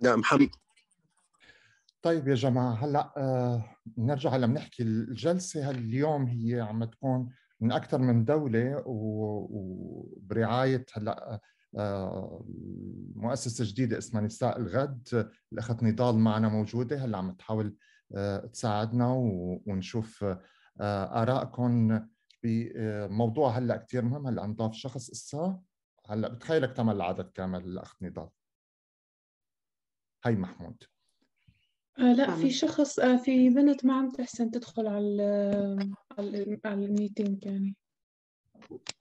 لا نعم، محمد طيب يا جماعه هلا آه نرجع هلا بنحكي الجلسه هاليوم هي عم تكون من اكثر من دوله وبرعايه هلا آه، مؤسسه جديده اسمها نساء الغد الاخت نضال معنا موجوده هلا عم تحاول آه، تساعدنا ونشوف آه، ارائكم بموضوع هلا كثير مهم هلا نضاف شخص اسا هلا بتخيلك تمل العدد كامل الاخت نضال هي محمود آه، لا في شخص آه، في بنت ما عم تحسن تدخل على على, على الميتينج يعني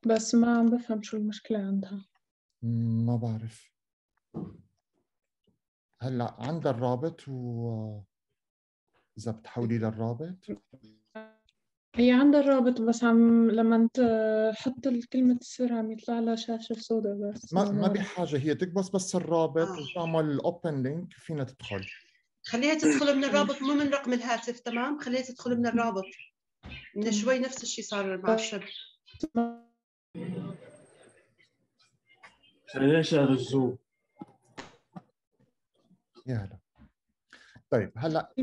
بس ما عم بفهم شو المشكلة عندها ما بعرف هلا عندها الرابط و إذا بتحولي للرابط هي عندها الرابط بس عم لما انت حط كلمة السر عم يطلع لها شاشة سوداء بس ما ما بحاجة هي تكبس بس الرابط آه. وتعمل اوبن لينك فينا تدخل خليها تدخل من الرابط مو من رقم الهاتف تمام خليها تدخل من الرابط من شوي نفس الشيء صار مع الشب ليش الزوم يا هلا طيب هلا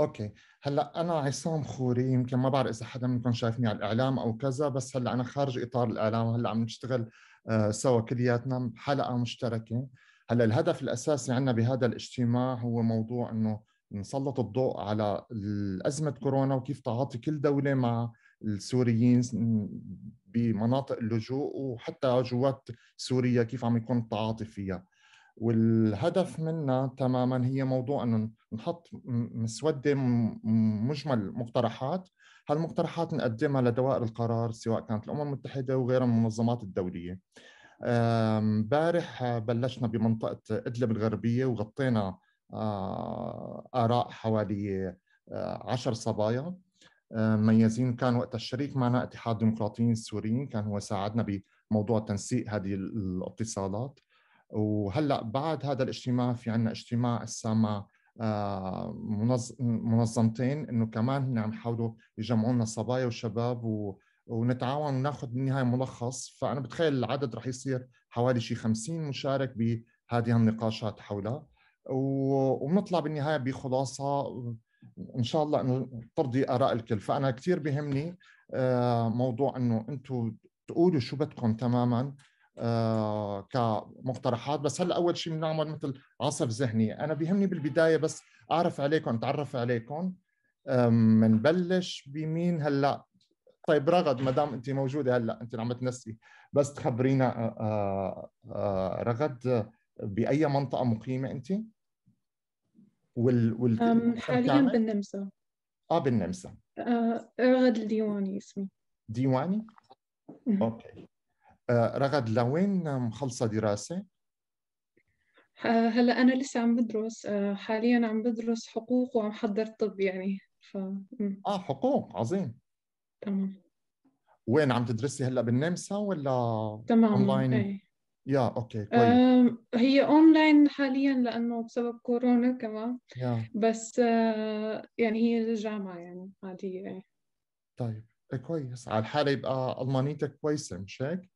اوكي هلا انا عصام خوري يمكن ما بعرف اذا حدا منكم شايفني على الاعلام او كذا بس هلا انا خارج اطار الاعلام هلا عم نشتغل آه، سوا كلياتنا بحلقه مشتركه هلا الهدف الاساسي عندنا بهذا الاجتماع هو موضوع انه نسلط الضوء على ازمه كورونا وكيف تعاطي كل دوله مع السوريين بمناطق اللجوء وحتى جوات سوريا كيف عم يكون التعاطي فيها والهدف منها تماما هي موضوع انه نحط مسوده مجمل مقترحات هالمقترحات نقدمها لدوائر القرار سواء كانت الامم المتحده وغيرها من المنظمات الدوليه امبارح بلشنا بمنطقه ادلب الغربيه وغطينا اراء حوالي 10 صبايا مميزين كان وقت الشريك معنا اتحاد الديمقراطيين السوريين كان هو ساعدنا بموضوع تنسيق هذه الاتصالات وهلا بعد هذا الاجتماع في عنا اجتماع هسه آه، مع منظمتين انه كمان هن عم يحاولوا يجمعوا لنا صبايا وشباب و... ونتعاون وناخذ بالنهايه ملخص فانا بتخيل العدد رح يصير حوالي شي 50 مشارك بهذه النقاشات حولها وبنطلع بالنهايه بخلاصه ان شاء الله انه ترضي اراء الكل فانا كثير بهمني آه، موضوع انه انتم تقولوا شو بدكم تماما آه، كمقترحات بس هلا اول شيء بنعمل مثل عصف ذهني انا بيهمني بالبدايه بس اعرف عليكم اتعرف عليكم بنبلش بمين هلا طيب رغد ما دام انت موجوده هلا انت عم تنسي بس تخبرينا آه، آه، رغد باي منطقه مقيمه انت؟ وال وال حاليا بالنمسا اه بالنمسا آه رغد الديواني اسمي ديواني؟ اوكي رغد لوين مخلصه دراسه؟ آه، هلا انا لسه عم بدرس آه، حاليا عم بدرس حقوق وعم حضر طب يعني ف اه حقوق عظيم تمام وين عم تدرسي هلا بالنمسا ولا تمام اونلاين؟ ايه. يا اوكي آه، كويس هي اونلاين حاليا لانه بسبب كورونا كمان يا. بس يعني هي جامعه يعني عاديه طيب كويس على الحالة يبقى ألمانيتك كويسة مش هيك؟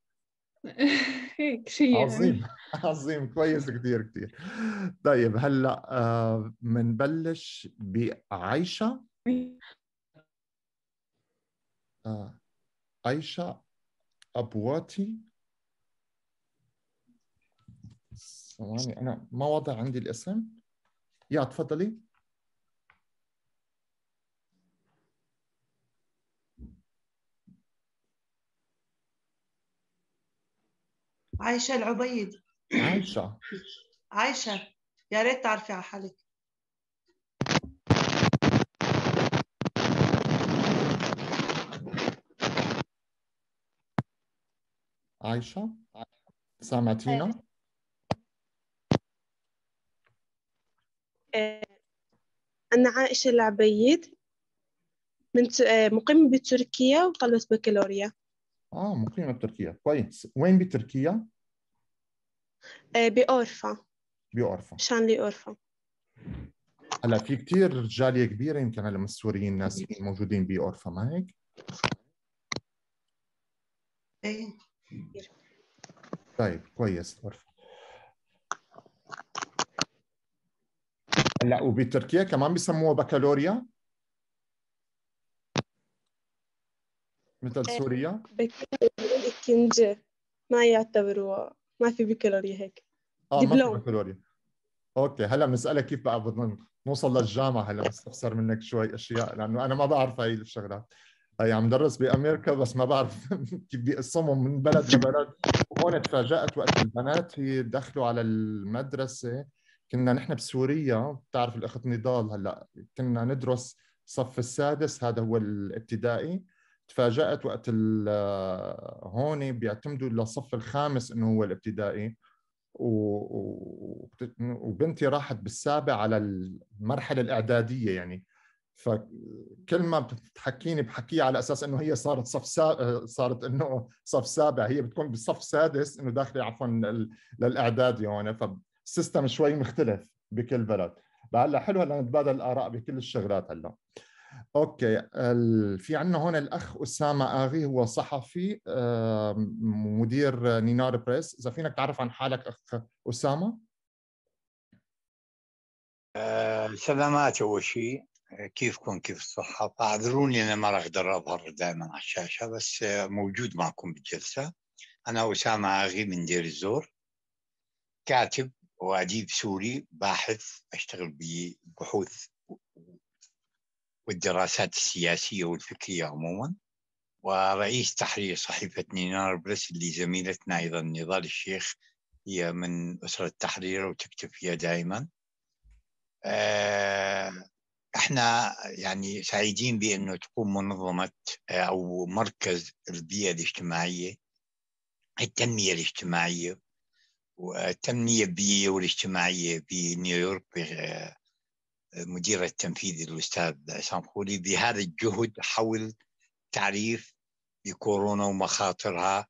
هيك شيء يعني. عظيم عظيم كويس كثير كثير طيب هلا بنبلش آه، بعائشة عيشة آه، أبواتي ثواني أنا ما وضع عندي الاسم يا تفضلي عايشة العبيد عايشة عايشة يا ريت تعرفي على حالك عايشة سامعتينا؟ آه، أنا عائشة العبيد من آه، مقيمة بتركيا وطلبة بكالوريا آه مقيمة بتركيا كويس وين بتركيا؟ آه، بأورفا بأورفا شانلي أورفا هلا في كثير جاليه كبيره يمكن هلا من السوريين ناس موجودين بأورفا ما هيك؟ ايه طيب كويس أورفا هلا وبتركيا كمان بيسموها بكالوريا مثل آه، سوريا الكنجه ما يعتبروها ما في بكالوريا هيك اه دبلوم. ما في بكالوريا اوكي هلا بنسالها كيف بقى بدنا نوصل للجامعه هلا بستفسر منك شوي اشياء لانه انا ما بعرف هي الشغلات هي عم درس بامريكا بس ما بعرف كيف بيقسمهم من بلد لبلد وهون تفاجات وقت البنات هي دخلوا على المدرسه كنا نحن بسوريا بتعرف الاخت نضال هلا كنا ندرس صف السادس هذا هو الابتدائي تفاجات وقت آه، هون بيعتمدوا للصف الخامس انه هو الابتدائي و... وبنتي راحت بالسابع على المرحله الاعداديه يعني فكل ما بتحكيني بحكيها على اساس انه هي صارت صف سا... آه، صارت انه صف سابع هي بتكون بالصف سادس انه داخله عفوا للاعدادي هون فالسيستم شوي مختلف بكل بلد هلا حلو هلا نتبادل الاراء بكل الشغلات هلا اوكي في عندنا هون الاخ اسامه اغي هو صحفي مدير نينار بريس اذا فينك تعرف عن حالك اخ اسامه آه، سلامات اول شيء كيفكم كيف الصحة اعذروني أنا ما راح أقدر أظهر دائما على الشاشة بس موجود معكم بالجلسة أنا أسامة اغي من دير الزور كاتب وأديب سوري باحث أشتغل ببحوث والدراسات السياسية والفكرية عموما ورئيس تحرير صحيفة نينار برس اللي زميلتنا أيضا نضال الشيخ هي من أسرة التحرير وتكتب فيها دائما آه، احنا يعني سعيدين بأنه تقوم منظمة آه، أو مركز البيئة الاجتماعية التنمية الاجتماعية والتنمية البيئية والاجتماعية بنيويورك آه، مدير التنفيذي الأستاذ عصام خولي بهذا الجهد حول تعريف بكورونا ومخاطرها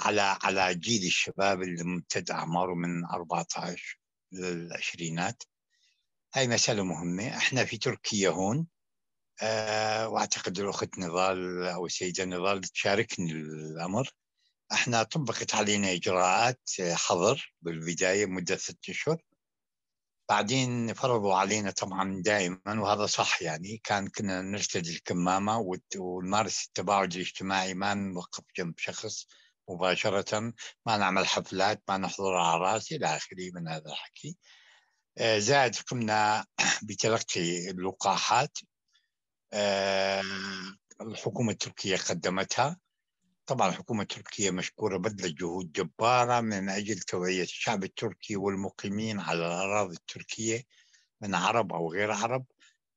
على على جيل الشباب اللي ممتد أعماره من 14 للعشرينات هاي مسألة مهمة احنا في تركيا هون أه واعتقد الاخت نضال او السيده نضال تشاركني الامر احنا طبقت علينا اجراءات حظر بالبدايه مده ست اشهر بعدين فرضوا علينا طبعا دائما وهذا صح يعني كان كنا نرتدي الكمامه ونمارس التباعد الاجتماعي ما نوقف جنب شخص مباشره ما نعمل حفلات ما نحضر اعراس الى اخره من هذا الحكي آه، زائد قمنا بتلقي اللقاحات آه، الحكومه التركيه قدمتها طبعا الحكومة التركية مشكورة بذلت جهود جبارة من أجل توعية الشعب التركي والمقيمين على الأراضي التركية من عرب أو غير عرب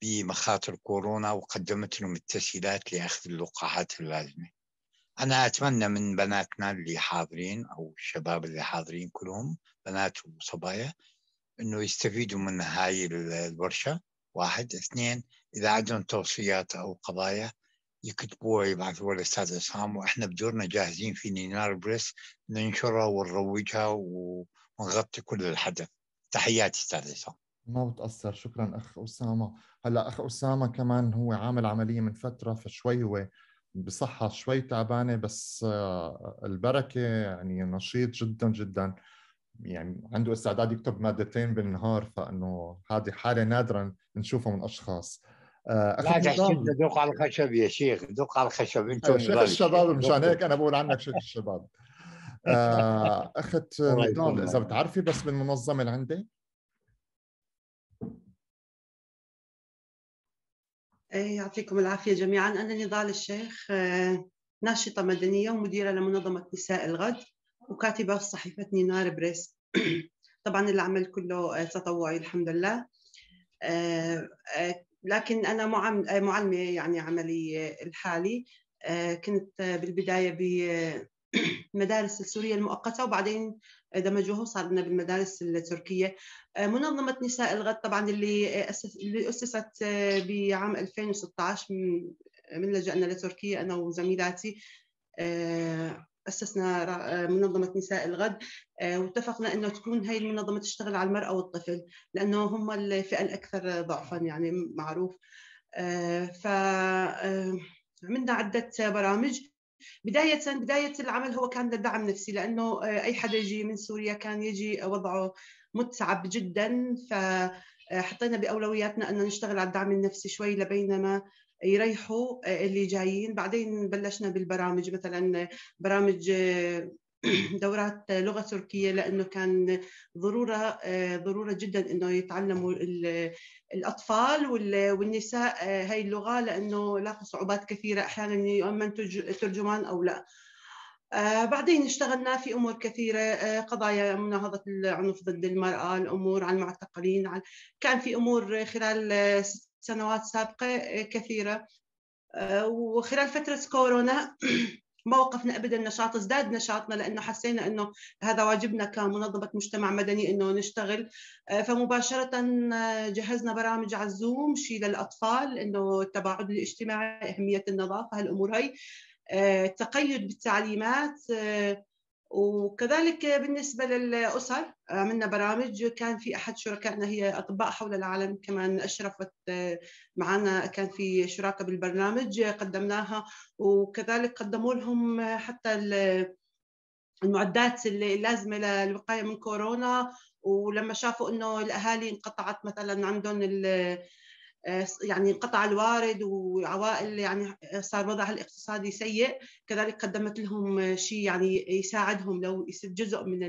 بمخاطر كورونا وقدمت لهم التسهيلات لأخذ اللقاحات اللازمة أنا أتمنى من بناتنا اللي حاضرين أو الشباب اللي حاضرين كلهم بنات وصبايا أنه يستفيدوا من هاي الورشة واحد اثنين إذا عندهم توصيات أو قضايا يكتبوها يبعثوها للاستاذ عصام واحنا بدورنا جاهزين في نينار بريس ننشرها ونروجها ونغطي كل الحدث تحياتي استاذ عصام ما بتاثر شكرا اخ اسامه هلا اخ اسامه كمان هو عامل عمليه من فتره فشوي هو بصحة شوي تعبانة بس آه، البركة يعني نشيط جدا جدا يعني عنده استعداد يكتب مادتين بالنهار فانه هذه حالة نادرا نشوفها من اشخاص آه، لا تحكي على الخشب يا شيخ ذوق على الخشب انت أيوة، شيخ الشباب مشان هيك انا بقول عنك شيخ الشباب آه، اخت رضوان اذا بتعرفي بس بالمنظمه اللي عندي إيه، يعطيكم العافية جميعا أنا نضال الشيخ آه، ناشطة مدنية ومديرة لمنظمة نساء الغد وكاتبة في صحيفة نينار بريس طبعا العمل كله تطوعي الحمد لله لكن انا معلمه يعني عمليه الحالي آه، كنت بالبدايه بمدارس السوريه المؤقته وبعدين دمجوها وصار لنا بالمدارس التركيه آه، منظمه نساء الغد طبعا اللي اللي اسست آه، بعام 2016 من لجأنا لتركيا انا وزميلاتي اسسنا آه، منظمه نساء الغد آه، واتفقنا انه تكون هاي المنظمه تشتغل على المراه والطفل لانه هم الفئه الاكثر ضعفا يعني معروف آه، ف عملنا عده برامج بداية بداية العمل هو كان دعم نفسي لأنه أي حدا يجي من سوريا كان يجي وضعه متعب جدا فحطينا باولوياتنا انه نشتغل على الدعم النفسي شوي لبينما يريحوا آه، اللي جايين بعدين بلشنا بالبرامج مثلا برامج آه، دورات لغه تركيه لانه كان ضروره آه، ضروره جدا انه يتعلموا الاطفال والنساء هاي اللغه لانه لاقوا صعوبات كثيره احيانا يؤمن ترجمان او لا بعدين اشتغلنا في امور كثيره قضايا مناهضه العنف ضد المراه الامور عن المعتقلين كان في امور خلال سنوات سابقة آه، كثيرة آه، وخلال فترة كورونا ما وقفنا ابدا نشاط ازداد نشاطنا لانه حسينا انه هذا واجبنا كمنظمه مجتمع مدني انه نشتغل آه، فمباشره جهزنا برامج على الزوم شيء للاطفال انه التباعد الاجتماعي اهميه النظافه هالامور هي التقيد بالتعليمات وكذلك بالنسبة للأسر آه، عملنا برامج كان في أحد شركائنا هي أطباء حول العالم كمان أشرفت آه، معنا كان في شراكة بالبرنامج قدمناها وكذلك قدموا لهم حتى المعدات اللازمة للوقاية من كورونا ولما شافوا انه الاهالي انقطعت مثلا عندهم آه، يعني انقطع الوارد وعوائل يعني آه، صار وضعها الاقتصادي سيء كذلك قدمت لهم شيء يعني يساعدهم لو يصير جزء من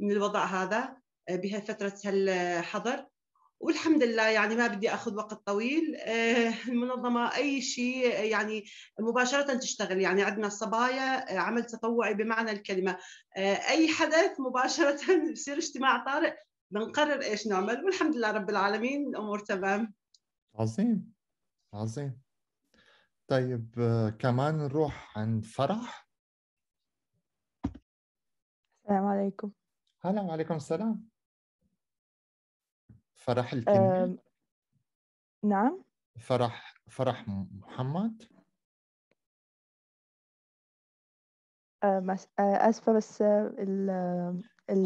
من الوضع هذا آه، بهالفترة الحظر والحمد لله يعني ما بدي اخذ وقت طويل المنظمه اي شيء يعني مباشره تشتغل يعني عندنا الصبايا عمل تطوعي بمعنى الكلمه اي حدث مباشره بصير اجتماع طارئ بنقرر ايش نعمل والحمد لله رب العالمين الامور تمام عظيم عظيم طيب كمان نروح عند فرح السلام عليكم هلا وعليكم السلام فرح الكني نعم فرح فرح محمد اسفه بس ال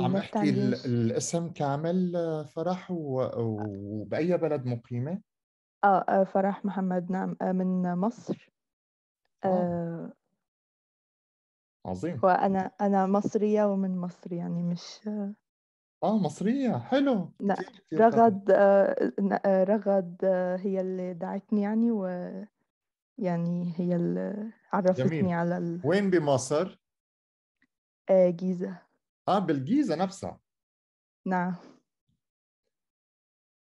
عم احكي الاسم كامل فرح وباي بلد مقيمه؟ آه،, آه, فرح محمد نعم آه من مصر آه عظيم وأنا أنا مصرية ومن مصر يعني مش آه مصرية حلو لا رغد آه،, آه رغد آه هي اللي دعتني يعني و يعني هي اللي عرفتني جميل. على ال... وين بمصر؟ آه جيزة آه بالجيزة نفسها نعم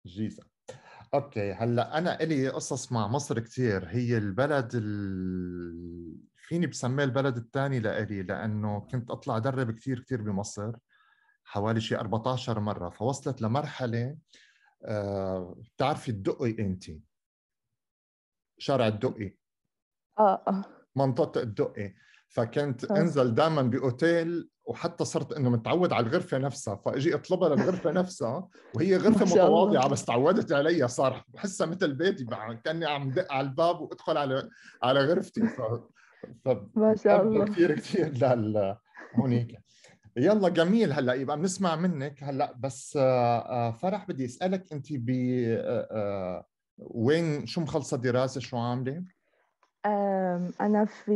جيزة اوكي هلا انا الي قصص مع مصر كثير هي البلد ال... فيني بسميه البلد الثاني لإلي لانه كنت اطلع ادرب كثير كثير بمصر حوالي شيء 14 مره فوصلت لمرحله آه، بتعرفي الدقي انت شارع الدقي اه, آه. منطقه الدقي فكنت انزل دائما باوتيل وحتى صرت انه متعود على الغرفه نفسها فاجي اطلبها للغرفه نفسها وهي غرفه متواضعه بس تعودت عليها صار بحسها مثل بيتي كاني عم دق على الباب وادخل على على غرفتي ف... ف... ما شاء الله كثير كثير لهونيك يلا جميل هلا يبقى بنسمع منك هلا بس آه، آه، فرح بدي اسالك انت ب آه، وين شو مخلصه دراسه شو عامله؟ أنا في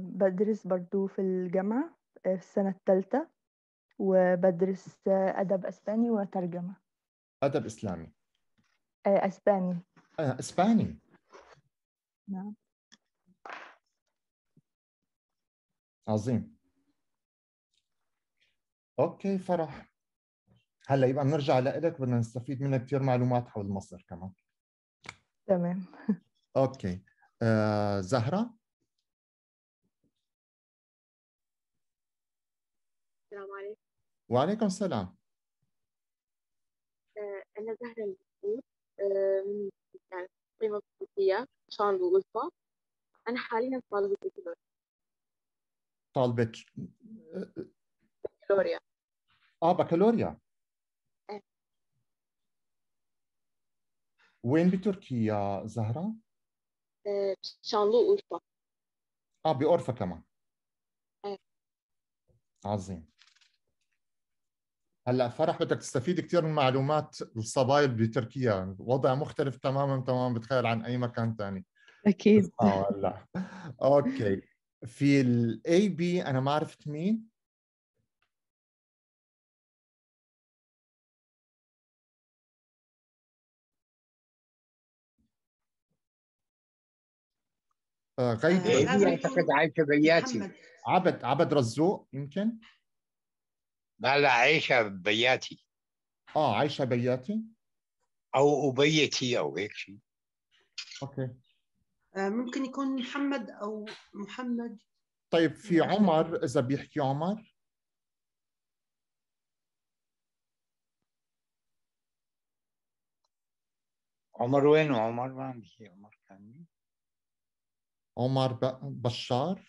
بدرس برضو في الجامعة آه، في السنة الثالثة وبدرس آه، أدب أسباني وترجمة أدب إسلامي آه، أسباني آه، إسباني نعم عظيم أوكي فرح هلا يبقى بنرجع لإلك بدنا نستفيد منك كثير معلومات حول مصر كمان تمام أوكي آه زهرة السلام عليكم وعليكم السلام آه، أنا زهرة آه من يعني قيمة الصوتية شان الوصفة أنا حاليا طالبة بكالوريا طالبة بكالوريا آه بكالوريا آه. وين بتركيا زهرة؟ شانلو أورفا اه بأورفا كمان آه. عظيم هلا فرح بدك تستفيد كثير من معلومات الصبايا بتركيا وضع مختلف تماما تماما بتخيل عن اي مكان ثاني اكيد اه هلا اوكي في الاي بي انا ما عرفت مين غيد آه، هي آه، اعتقد عايشه بياتي عبد عبد رزوق يمكن لا لا عايشه بياتي اه عايشه بياتي او ابيتي او هيك شيء اوكي آه، ممكن يكون محمد او محمد طيب في عمر اذا بيحكي عمر عمر وين عمر ما عم بيحكي عمر كان عمر بشار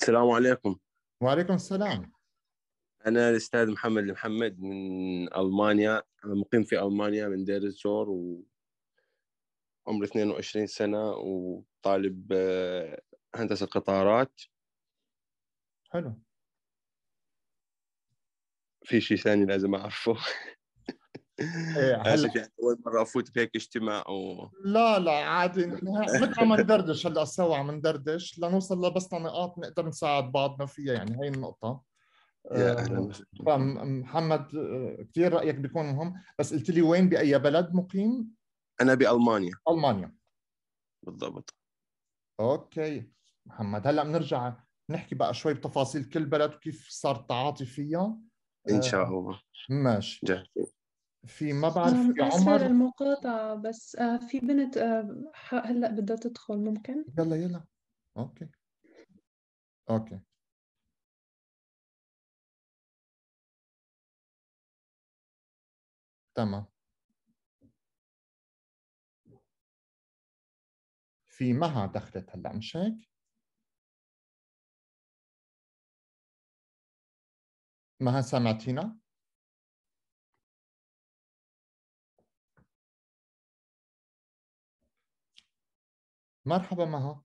السلام عليكم وعليكم السلام انا الاستاذ محمد المحمد من المانيا مقيم في المانيا من دير الزور وعمري 22 سنه وطالب آه، هندسه قطارات حلو في شيء ثاني لازم اعرفه اسف إيه، يعني اول مره افوت بهيك اجتماع و... لا لا عادي نحن عم ندردش هلا سوا عم ندردش لنوصل لبس نقاط نقدر نساعد بعضنا فيها يعني هي النقطه يا اهلا آه، محمد آه، كثير رايك بيكون مهم بس قلت لي وين باي بلد مقيم؟ انا بالمانيا المانيا بالضبط اوكي محمد هلا بنرجع نحكي بقى شوي بتفاصيل كل بلد وكيف صار التعاطي فيها ان شاء آه، الله ماشي جاهزين في ما بعرف في عمر المقاطعة بس آه، في بنت آه، هلا بدها تدخل ممكن يلا يلا اوكي اوكي تمام في مها دخلت هلا مش هيك؟ مها سمعتينا؟ مرحبا مها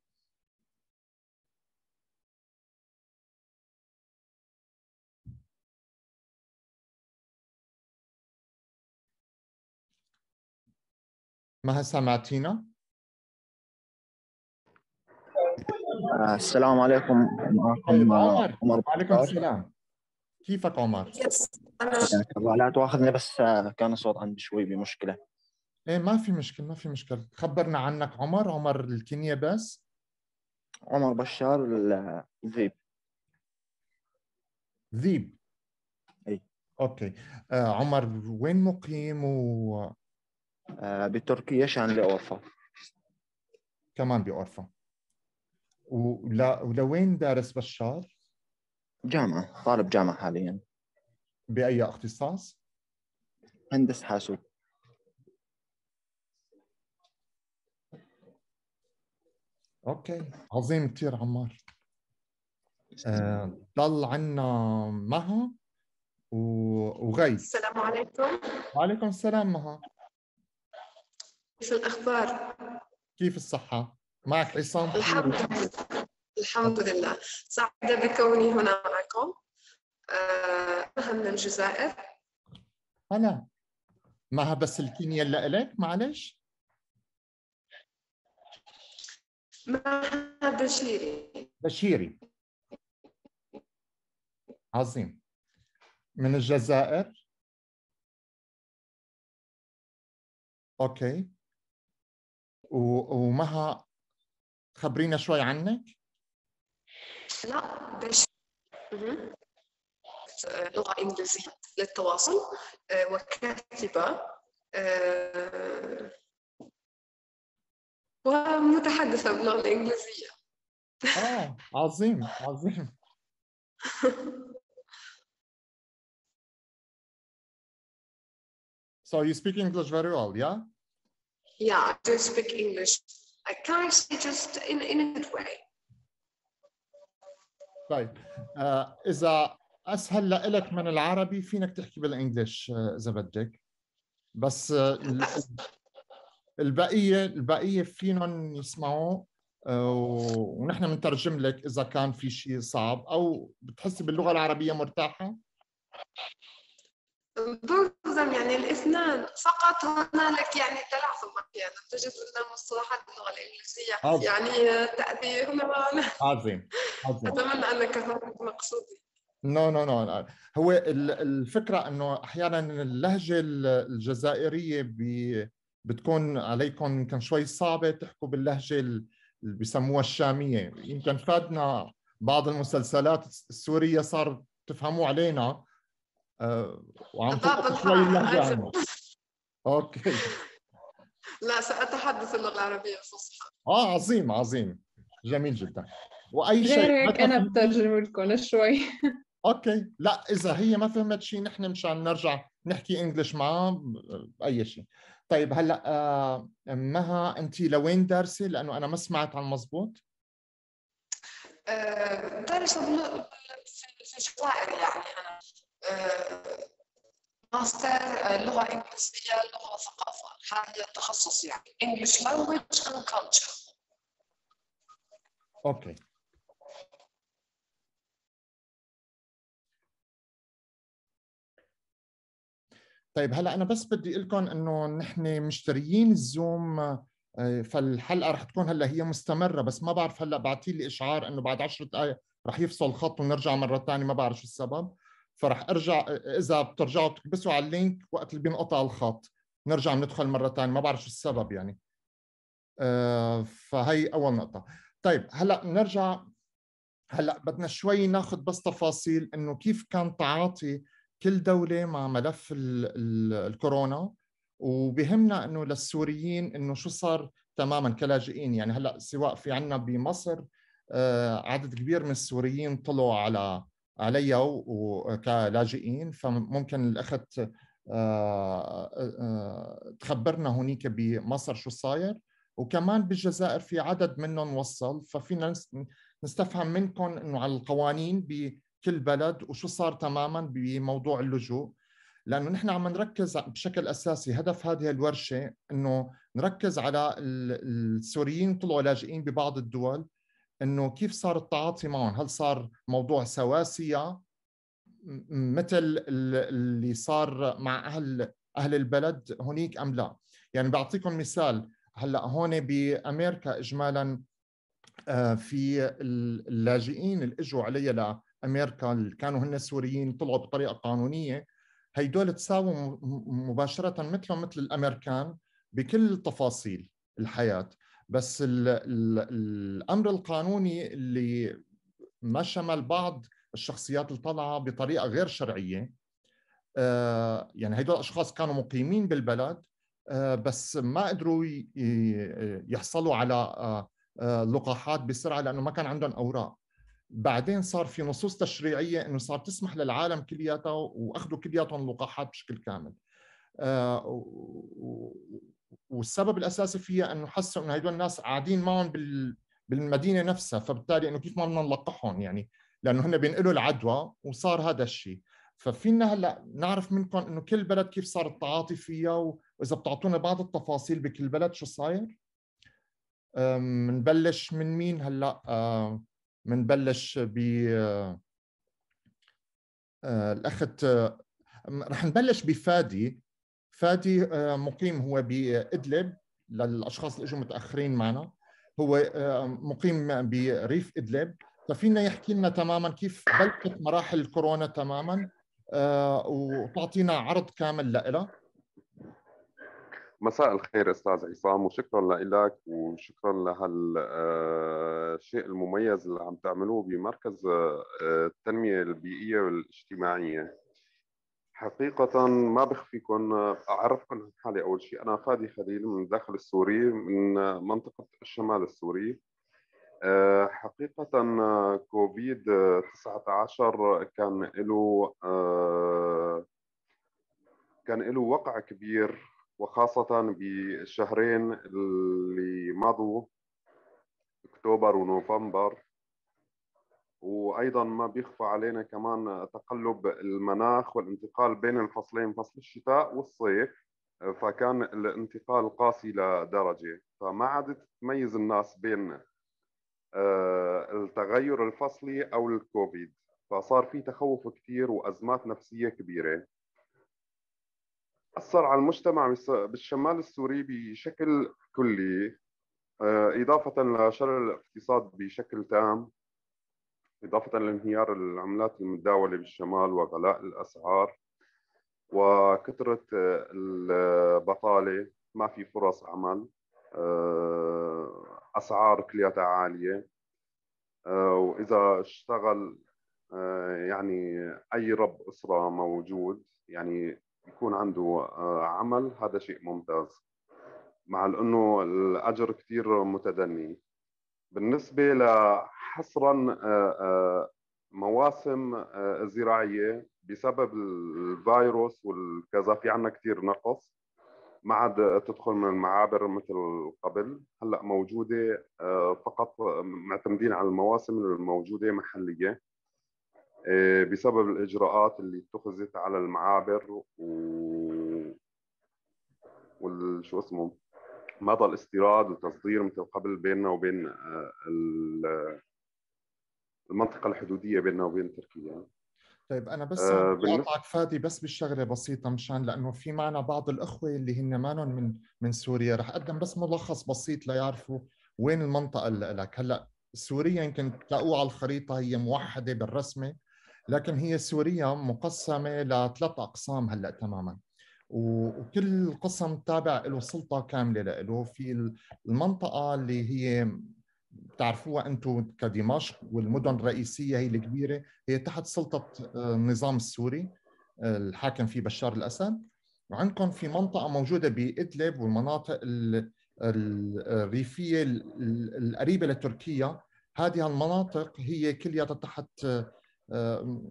مها سمعتينا؟ آه، السلام عليكم معكم طيب، آه، عمر وعليكم السلام كيفك عمر؟ يس انا آه، لا تواخذني بس كان الصوت عندي شوي بمشكله ايه ما في مشكله ما في مشكله خبرنا عنك عمر عمر الكينيا بس عمر بشار الذيب ذيب اي اوكي آه عمر وين مقيم و آه بتركيا شان لأورفا كمان بأورفا ولا ولوين دارس بشار؟ جامعة طالب جامعة حاليا بأي اختصاص؟ هندسة حاسوب اوكي عظيم كثير عمار آه، ضل عنا مها و... وغيث السلام عليكم وعليكم السلام مها كيف الأخبار؟ كيف الصحة؟ معك عصام؟ الحمد لله الحمد لله سعيدة بكوني هنا معكم آه، مها من الجزائر هلا مها بس الكينيا اللي لك معلش؟ بشيري بشيري عظيم من الجزائر اوكي ومها خبرينا شوي عنك لا بش لغة إنجليزية للتواصل آه، وكاتبة آه، ومتحدثة باللغة الإنجليزية آه عظيم عظيم So you speak English very well, yeah? Yeah, I do speak English. I can't say just in, in a good way. طيب آه إذا أسهل لإلك من العربي فينك تحكي بالإنجلش آه، إذا بدك بس آه، البقيه البقيه فينهم يسمعوه آه، ونحن بنترجم لك اذا كان في شيء صعب او بتحسي باللغه العربيه مرتاحه بنظم يعني الاثنان فقط هنالك يعني تلعثم احيانا يعني توجد لنا المصطلحات اللغه الانجليزيه يعني تاتي هنا عظيم عظيم اتمنى انك فهمت مقصودي نو نو نو هو الفكره انه احيانا اللهجه الجزائريه بتكون عليكم يمكن شوي صعبه تحكوا باللهجه اللي بسموها الشاميه يمكن فادنا بعض المسلسلات السوريه صار تفهموا علينا آه، وعم وعم شوي اللهجه عنه. اوكي لا ساتحدث اللغه العربيه الفصحى اه عظيم عظيم جميل جدا واي شيء غير هيك انا بترجم لكم شوي اوكي لا اذا هي ما فهمت شيء نحن مشان نرجع نحكي انجلش معها باي شيء طيب هلا آه، مها انت لوين دارسه لانه انا ما سمعت عن مزبوط آه، دارسه في الجزائر يعني انا آه، ماستر لغه انجليزيه لغه وثقافه هذا التخصص يعني انجلش لانجويج اند كلتشر اوكي طيب هلا انا بس بدي اقول لكم انه نحن مشتريين الزوم آه، فالحلقه رح تكون هلا هي مستمره بس ما بعرف هلا بعتي لي اشعار انه بعد 10 دقائق رح يفصل الخط ونرجع مره ثانيه ما بعرف شو السبب فرح ارجع اذا بترجعوا بتكبسوا على اللينك وقت اللي بينقطع الخط نرجع ندخل مره ثانيه ما بعرف شو السبب يعني آه، فهي اول نقطه طيب هلا نرجع هلا بدنا شوي ناخذ بس تفاصيل انه كيف كان تعاطي كل دوله مع ملف الـ الـ الكورونا وبهمنا انه للسوريين انه شو صار تماما كلاجئين يعني هلا سواء في عنا بمصر آه، عدد كبير من السوريين طلعوا على عليا وكلاجئين فممكن الاخت آه، آه، تخبرنا هونيك بمصر شو صاير وكمان بالجزائر في عدد منهم وصل ففينا نستفهم منكم انه على القوانين كل بلد وشو صار تماما بموضوع اللجوء لانه نحن عم نركز بشكل اساسي هدف هذه الورشه انه نركز على السوريين طلعوا لاجئين ببعض الدول انه كيف صار التعاطي معهم هل صار موضوع سواسيه مثل اللي صار مع اهل اهل البلد هنيك ام لا يعني بعطيكم مثال هلا هون بامريكا اجمالا آه، في اللاجئين اللي اجوا عليها امريكا اللي كانوا هن السوريين طلعوا بطريقه قانونيه هيدول تساووا مباشره مثلهم مثل الامريكان بكل تفاصيل الحياه بس الـ الـ الامر القانوني اللي ما شمل بعض الشخصيات اللي طالعه بطريقه غير شرعيه آه، يعني هدول الاشخاص كانوا مقيمين بالبلد آه، بس ما قدروا يحصلوا على آه، لقاحات بسرعه لانه ما كان عندهم اوراق بعدين صار في نصوص تشريعيه انه صار تسمح للعالم كلياته واخذوا كلياتهم اللقاحات بشكل كامل آه، والسبب الاساسي فيها انه حسوا انه هدول الناس قاعدين معهم بال بالمدينه نفسها فبالتالي انه كيف ما بدنا نلقحهم يعني لانه هن بينقلوا العدوى وصار هذا الشيء ففينا هلا نعرف منكم انه كل بلد كيف صار التعاطي فيها واذا بتعطونا بعض التفاصيل بكل بلد شو صاير؟ بنبلش آه، من مين هلا آه، بنبلش ب آه، الاخت آه، رح نبلش بفادي فادي آه، مقيم هو بادلب للاشخاص اللي اجوا متاخرين معنا هو مقيم بريف ادلب ففينا يحكي لنا تماما كيف بلشت مراحل كورونا تماما وتعطينا عرض كامل لها مساء الخير استاذ عصام وشكرا لك وشكرا لهالشيء آه، المميز اللي عم تعملوه بمركز آه، التنميه البيئيه والاجتماعيه حقيقة ما بخفيكم أعرفكم عن حالي أول شيء أنا فادي خليل من داخل السوري من منطقة الشمال السوري آه، حقيقة كوفيد 19 كان له كان له وقع كبير وخاصة بالشهرين اللي مضوا أكتوبر ونوفمبر وأيضا ما بيخفى علينا كمان تقلب المناخ والانتقال بين الفصلين فصل الشتاء والصيف فكان الانتقال قاسي لدرجة فما عادت تميز الناس بين آه، التغير الفصلي أو الكوفيد فصار في تخوف كثير وأزمات نفسية كبيرة اثر على المجتمع بالشمال السوري بشكل كلي آه، اضافه لشلل الاقتصاد بشكل تام اضافه لانهيار العملات المتداوله بالشمال وغلاء الاسعار وكثره آه، البطاله ما في فرص عمل آه، اسعار كلياتها عاليه واذا اشتغل يعني اي رب اسره موجود يعني يكون عنده آه، عمل هذا شيء ممتاز مع انه الاجر كثير متدني بالنسبه لحصرا آه، آه، مواسم زراعيه بسبب الفيروس والكذا في عندنا كثير نقص ما عاد تدخل من المعابر مثل قبل هلا موجوده فقط معتمدين على المواسم الموجوده محليه آه، بسبب الاجراءات اللي اتخذت على المعابر و والشو اسمه مدى الاستيراد والتصدير مثل قبل بيننا وبين آه، المنطقه الحدوديه بيننا وبين تركيا طيب انا بس آه، بقاطعك فادي بس بالشغله بسيطه مشان لانه في معنا بعض الاخوه اللي هن مانن من من سوريا رح اقدم بس ملخص بسيط ليعرفوا وين المنطقه اللي لك هلا سوريا يمكن تلاقوها على الخريطه هي موحده بالرسمه لكن هي سوريا مقسمه لثلاث اقسام هلا تماما وكل قسم تابع له سلطه كامله له في المنطقه اللي هي بتعرفوها انتم كدمشق والمدن الرئيسيه هي الكبيره هي تحت سلطه آه، النظام السوري آه، الحاكم فيه بشار الاسد وعندكم في منطقه موجوده بادلب والمناطق الريفيه القريبه لتركيا هذه المناطق هي كلها تحت آه، آه،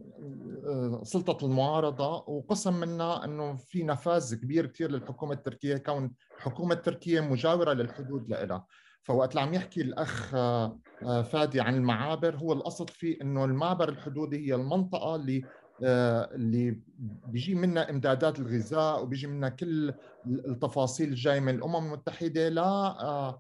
آه، سلطة المعارضة وقسم منها أنه في نفاذ كبير كثير للحكومة التركية كون الحكومة التركية مجاورة للحدود لها فوقت اللي عم يحكي الأخ آه، فادي عن المعابر هو الأصل فيه أنه المعبر الحدودي هي المنطقة اللي اللي بيجي منها امدادات الغذاء وبيجي منها كل التفاصيل الجايه من الامم المتحده لا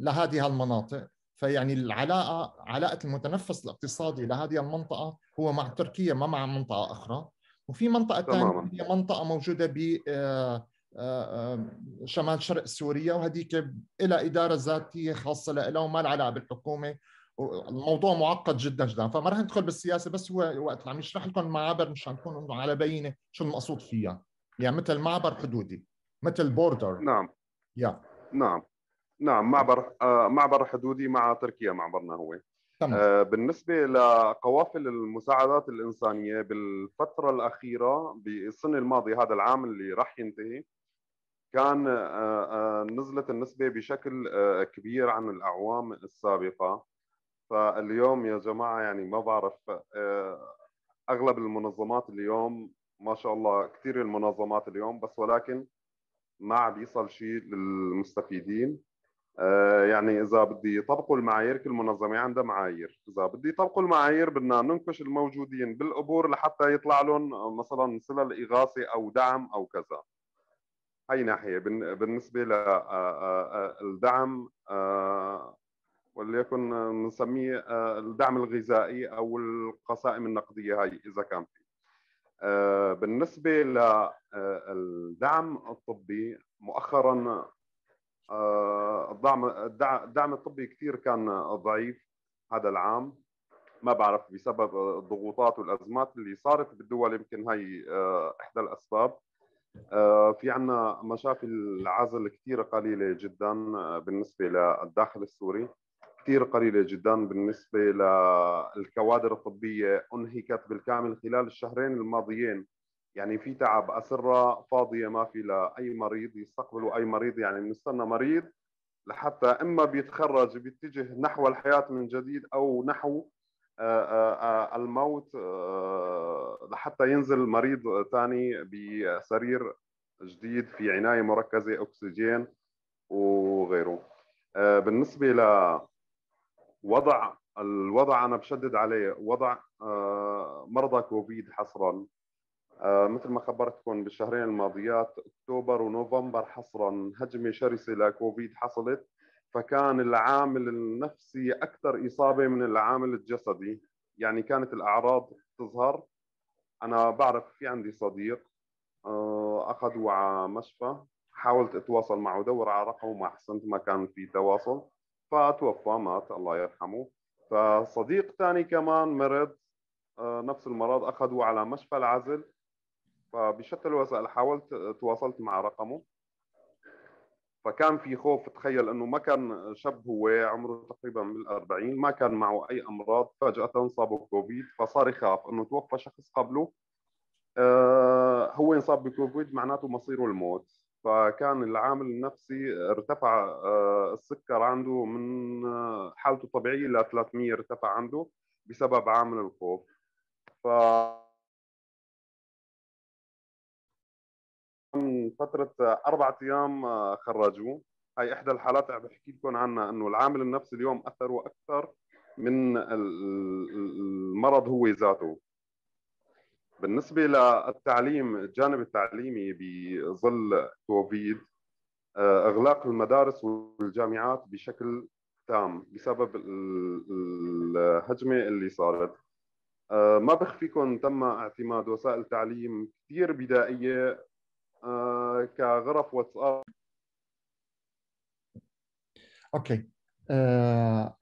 لهذه المناطق فيعني العلاقه علاقه المتنفس الاقتصادي لهذه المنطقه هو مع تركيا ما مع منطقه اخرى وفي منطقه ثانيه هي منطقه موجوده ب آه، آه، شمال شرق سوريا وهذيك لها اداره ذاتيه خاصه لها وما لها علاقه بالحكومه الموضوع معقد جدا جدا فما رح ندخل بالسياسه بس هو وقت عم يشرح لكم المعابر مشان تكون على بينه شو المقصود فيها يعني مثل معبر حدودي مثل بوردر نعم يا نعم نعم معبر آه، معبر حدودي مع تركيا معبرنا هو تمام. آه، بالنسبه لقوافل المساعدات الانسانيه بالفتره الاخيره بالسنه الماضيه هذا العام اللي راح ينتهي كان آه، نزلت النسبه بشكل كبير عن الاعوام السابقه فاليوم يا جماعه يعني ما بعرف اغلب المنظمات اليوم ما شاء الله كثير المنظمات اليوم بس ولكن ما عم يصل شيء للمستفيدين آه، يعني اذا بدي يطبقوا المعايير كل منظمه عندها معايير اذا بدي يطبقوا المعايير بدنا ننكش الموجودين بالقبور لحتى يطلع لهم مثلا سلل اغاثه او دعم او كذا هي ناحيه بالنسبه للدعم آه، آه، وليكن نسميه الدعم الغذائي او القسائم النقديه هي اذا كان في بالنسبه للدعم الطبي مؤخرا آه، الدعم الدعم الطبي كثير كان ضعيف هذا العام ما بعرف بسبب الضغوطات والازمات اللي صارت بالدول يمكن هي آه، احدى الاسباب آه، في عندنا مشاكل العزل كثير قليله جدا بالنسبه للداخل السوري كثير قليله جدا بالنسبه للكوادر الطبيه انهكت بالكامل خلال الشهرين الماضيين يعني في تعب أسرة فاضية ما في لأي مريض يستقبلوا أي مريض يعني بنستنى مريض لحتى إما بيتخرج بيتجه نحو الحياة من جديد أو نحو آه، آه، آه، الموت لحتى ينزل مريض ثاني بسرير جديد في عناية مركزة أكسجين وغيره بالنسبة لوضع الوضع أنا بشدد عليه وضع مرضى كوفيد حصرا آه، مثل ما خبرتكم بالشهرين الماضيات اكتوبر ونوفمبر حصرا هجمه شرسه لكوفيد حصلت فكان العامل النفسي اكثر اصابه من العامل الجسدي يعني كانت الاعراض تظهر انا بعرف في عندي صديق آه، اخذوا على مشفى حاولت اتواصل معه دور على رقمه ما احسنت ما كان في تواصل فتوفى مات الله يرحمه فصديق ثاني كمان مرض آه، نفس المرض اخذوا على مشفى العزل فبشتى الوسائل حاولت تواصلت مع رقمه فكان في خوف تخيل انه ما كان شاب هو عمره تقريبا من الأربعين ما كان معه اي امراض فجاه صابه كوفيد فصار يخاف انه توفى شخص قبله آه هو انصاب بكوفيد معناته مصيره الموت فكان العامل النفسي ارتفع آه السكر عنده من آه، حالته الطبيعيه ل 300 ارتفع عنده بسبب عامل الخوف ف من فتره أربعة ايام آه، خرجوه هاي احدى الحالات عم بحكي لكم عنها انه العامل النفسي اليوم اثره اكثر من المرض هو ذاته بالنسبه للتعليم الجانب التعليمي بظل كوفيد آه، اغلاق المدارس والجامعات بشكل تام بسبب الهجمه اللي صارت آه، ما بخفيكم تم اعتماد وسائل تعليم كثير بدائيه آه، كغرف واتساب اوكي آه،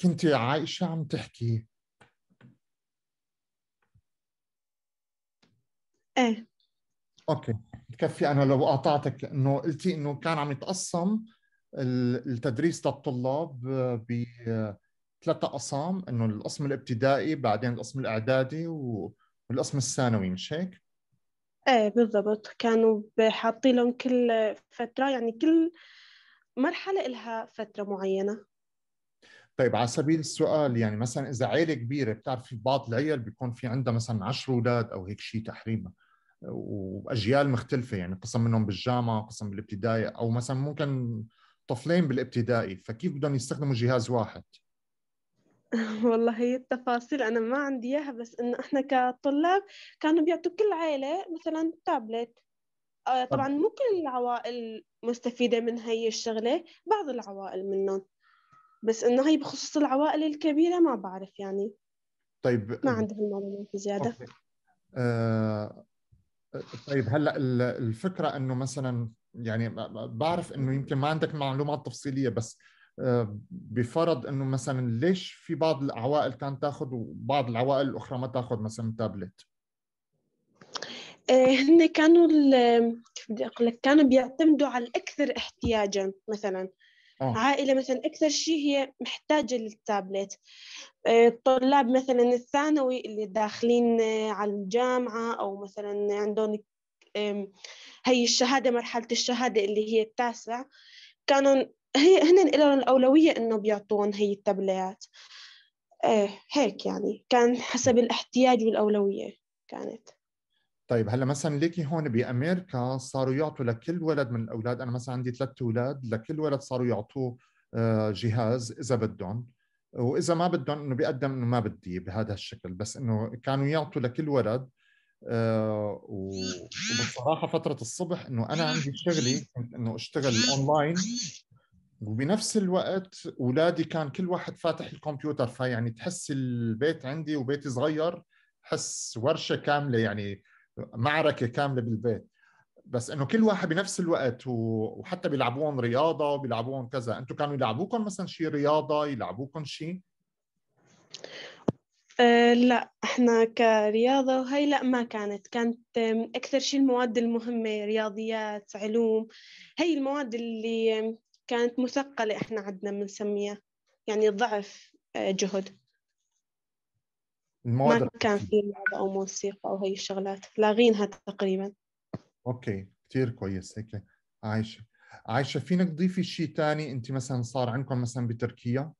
كنت عائشه عم تحكي ايه اوكي بكفي انا لو قاطعتك انه قلتي انه كان عم يتقسم التدريس للطلاب ب ثلاثة أقسام إنه القسم الابتدائي بعدين القسم الإعدادي والقسم الثانوي مش هيك؟ ايه بالضبط كانوا حاطين لهم كل فترة يعني كل مرحلة لها فترة معينة طيب على سبيل السؤال يعني مثلا اذا عائله كبيره بتعرفي بعض العيال بيكون في عندها مثلا 10 اولاد او هيك شيء تحريما واجيال مختلفه يعني قسم منهم بالجامعه قسم بالابتدائي او مثلا ممكن طفلين بالابتدائي فكيف بدهم يستخدموا جهاز واحد والله هي التفاصيل أنا ما عندي إياها بس إنه إحنا كطلاب كانوا بيعطوا كل عائلة مثلا تابلت آه، طبعا مو كل العوائل مستفيدة من هي الشغلة بعض العوائل منهم بس إنه هي بخصوص العوائل الكبيرة ما بعرف يعني طيب ما عندي معلومات زيادة آه، طيب هلا الفكرة إنه مثلا يعني بعرف إنه يمكن ما عندك معلومات تفصيلية بس بفرض انه مثلا ليش في بعض العوائل كانت تاخذ وبعض العوائل الاخرى ما تاخذ مثلا تابلت؟ إيه، هن كانوا بدي اقول لك كانوا بيعتمدوا على الاكثر احتياجا مثلا أوه. عائله مثلا اكثر شيء هي محتاجه للتابلت إيه، الطلاب مثلا الثانوي اللي داخلين إيه، على الجامعه او مثلا عندهم هي الشهاده مرحله الشهاده اللي هي التاسع كانوا هي هن لهم الأولوية إنه بيعطون هي التابلات إيه هيك يعني كان حسب الاحتياج والأولوية كانت طيب هلا مثلا ليكي هون بامريكا صاروا يعطوا لكل ولد من الاولاد انا مثلا عندي ثلاث اولاد لكل ولد صاروا يعطوه آه، جهاز اذا بدهم واذا ما بدهم انه بيقدم انه ما بدي بهذا الشكل بس انه كانوا يعطوا لكل ولد آه، وبصراحه فتره الصبح انه انا عندي شغلي كنت انه اشتغل اونلاين وبنفس الوقت اولادي كان كل واحد فاتح الكمبيوتر فيعني تحس البيت عندي وبيتي صغير حس ورشه كامله يعني معركه كامله بالبيت بس انه كل واحد بنفس الوقت وحتى بيلعبون رياضه وبيلعبون كذا انتم كانوا يلعبوكم مثلا شيء رياضه يلعبوكم شيء أه لا احنا كرياضه وهي لا ما كانت كانت اكثر شيء المواد المهمه رياضيات علوم هي المواد اللي كانت مثقلة إحنا عندنا بنسميها يعني ضعف آه، جهد المواد ما كان في لعبة أو موسيقى أو هي الشغلات لاغينها تقريبا أوكي كثير كويس هيك عايشة عايشة فينك تضيفي شيء ثاني أنت مثلا صار عندكم مثلا بتركيا؟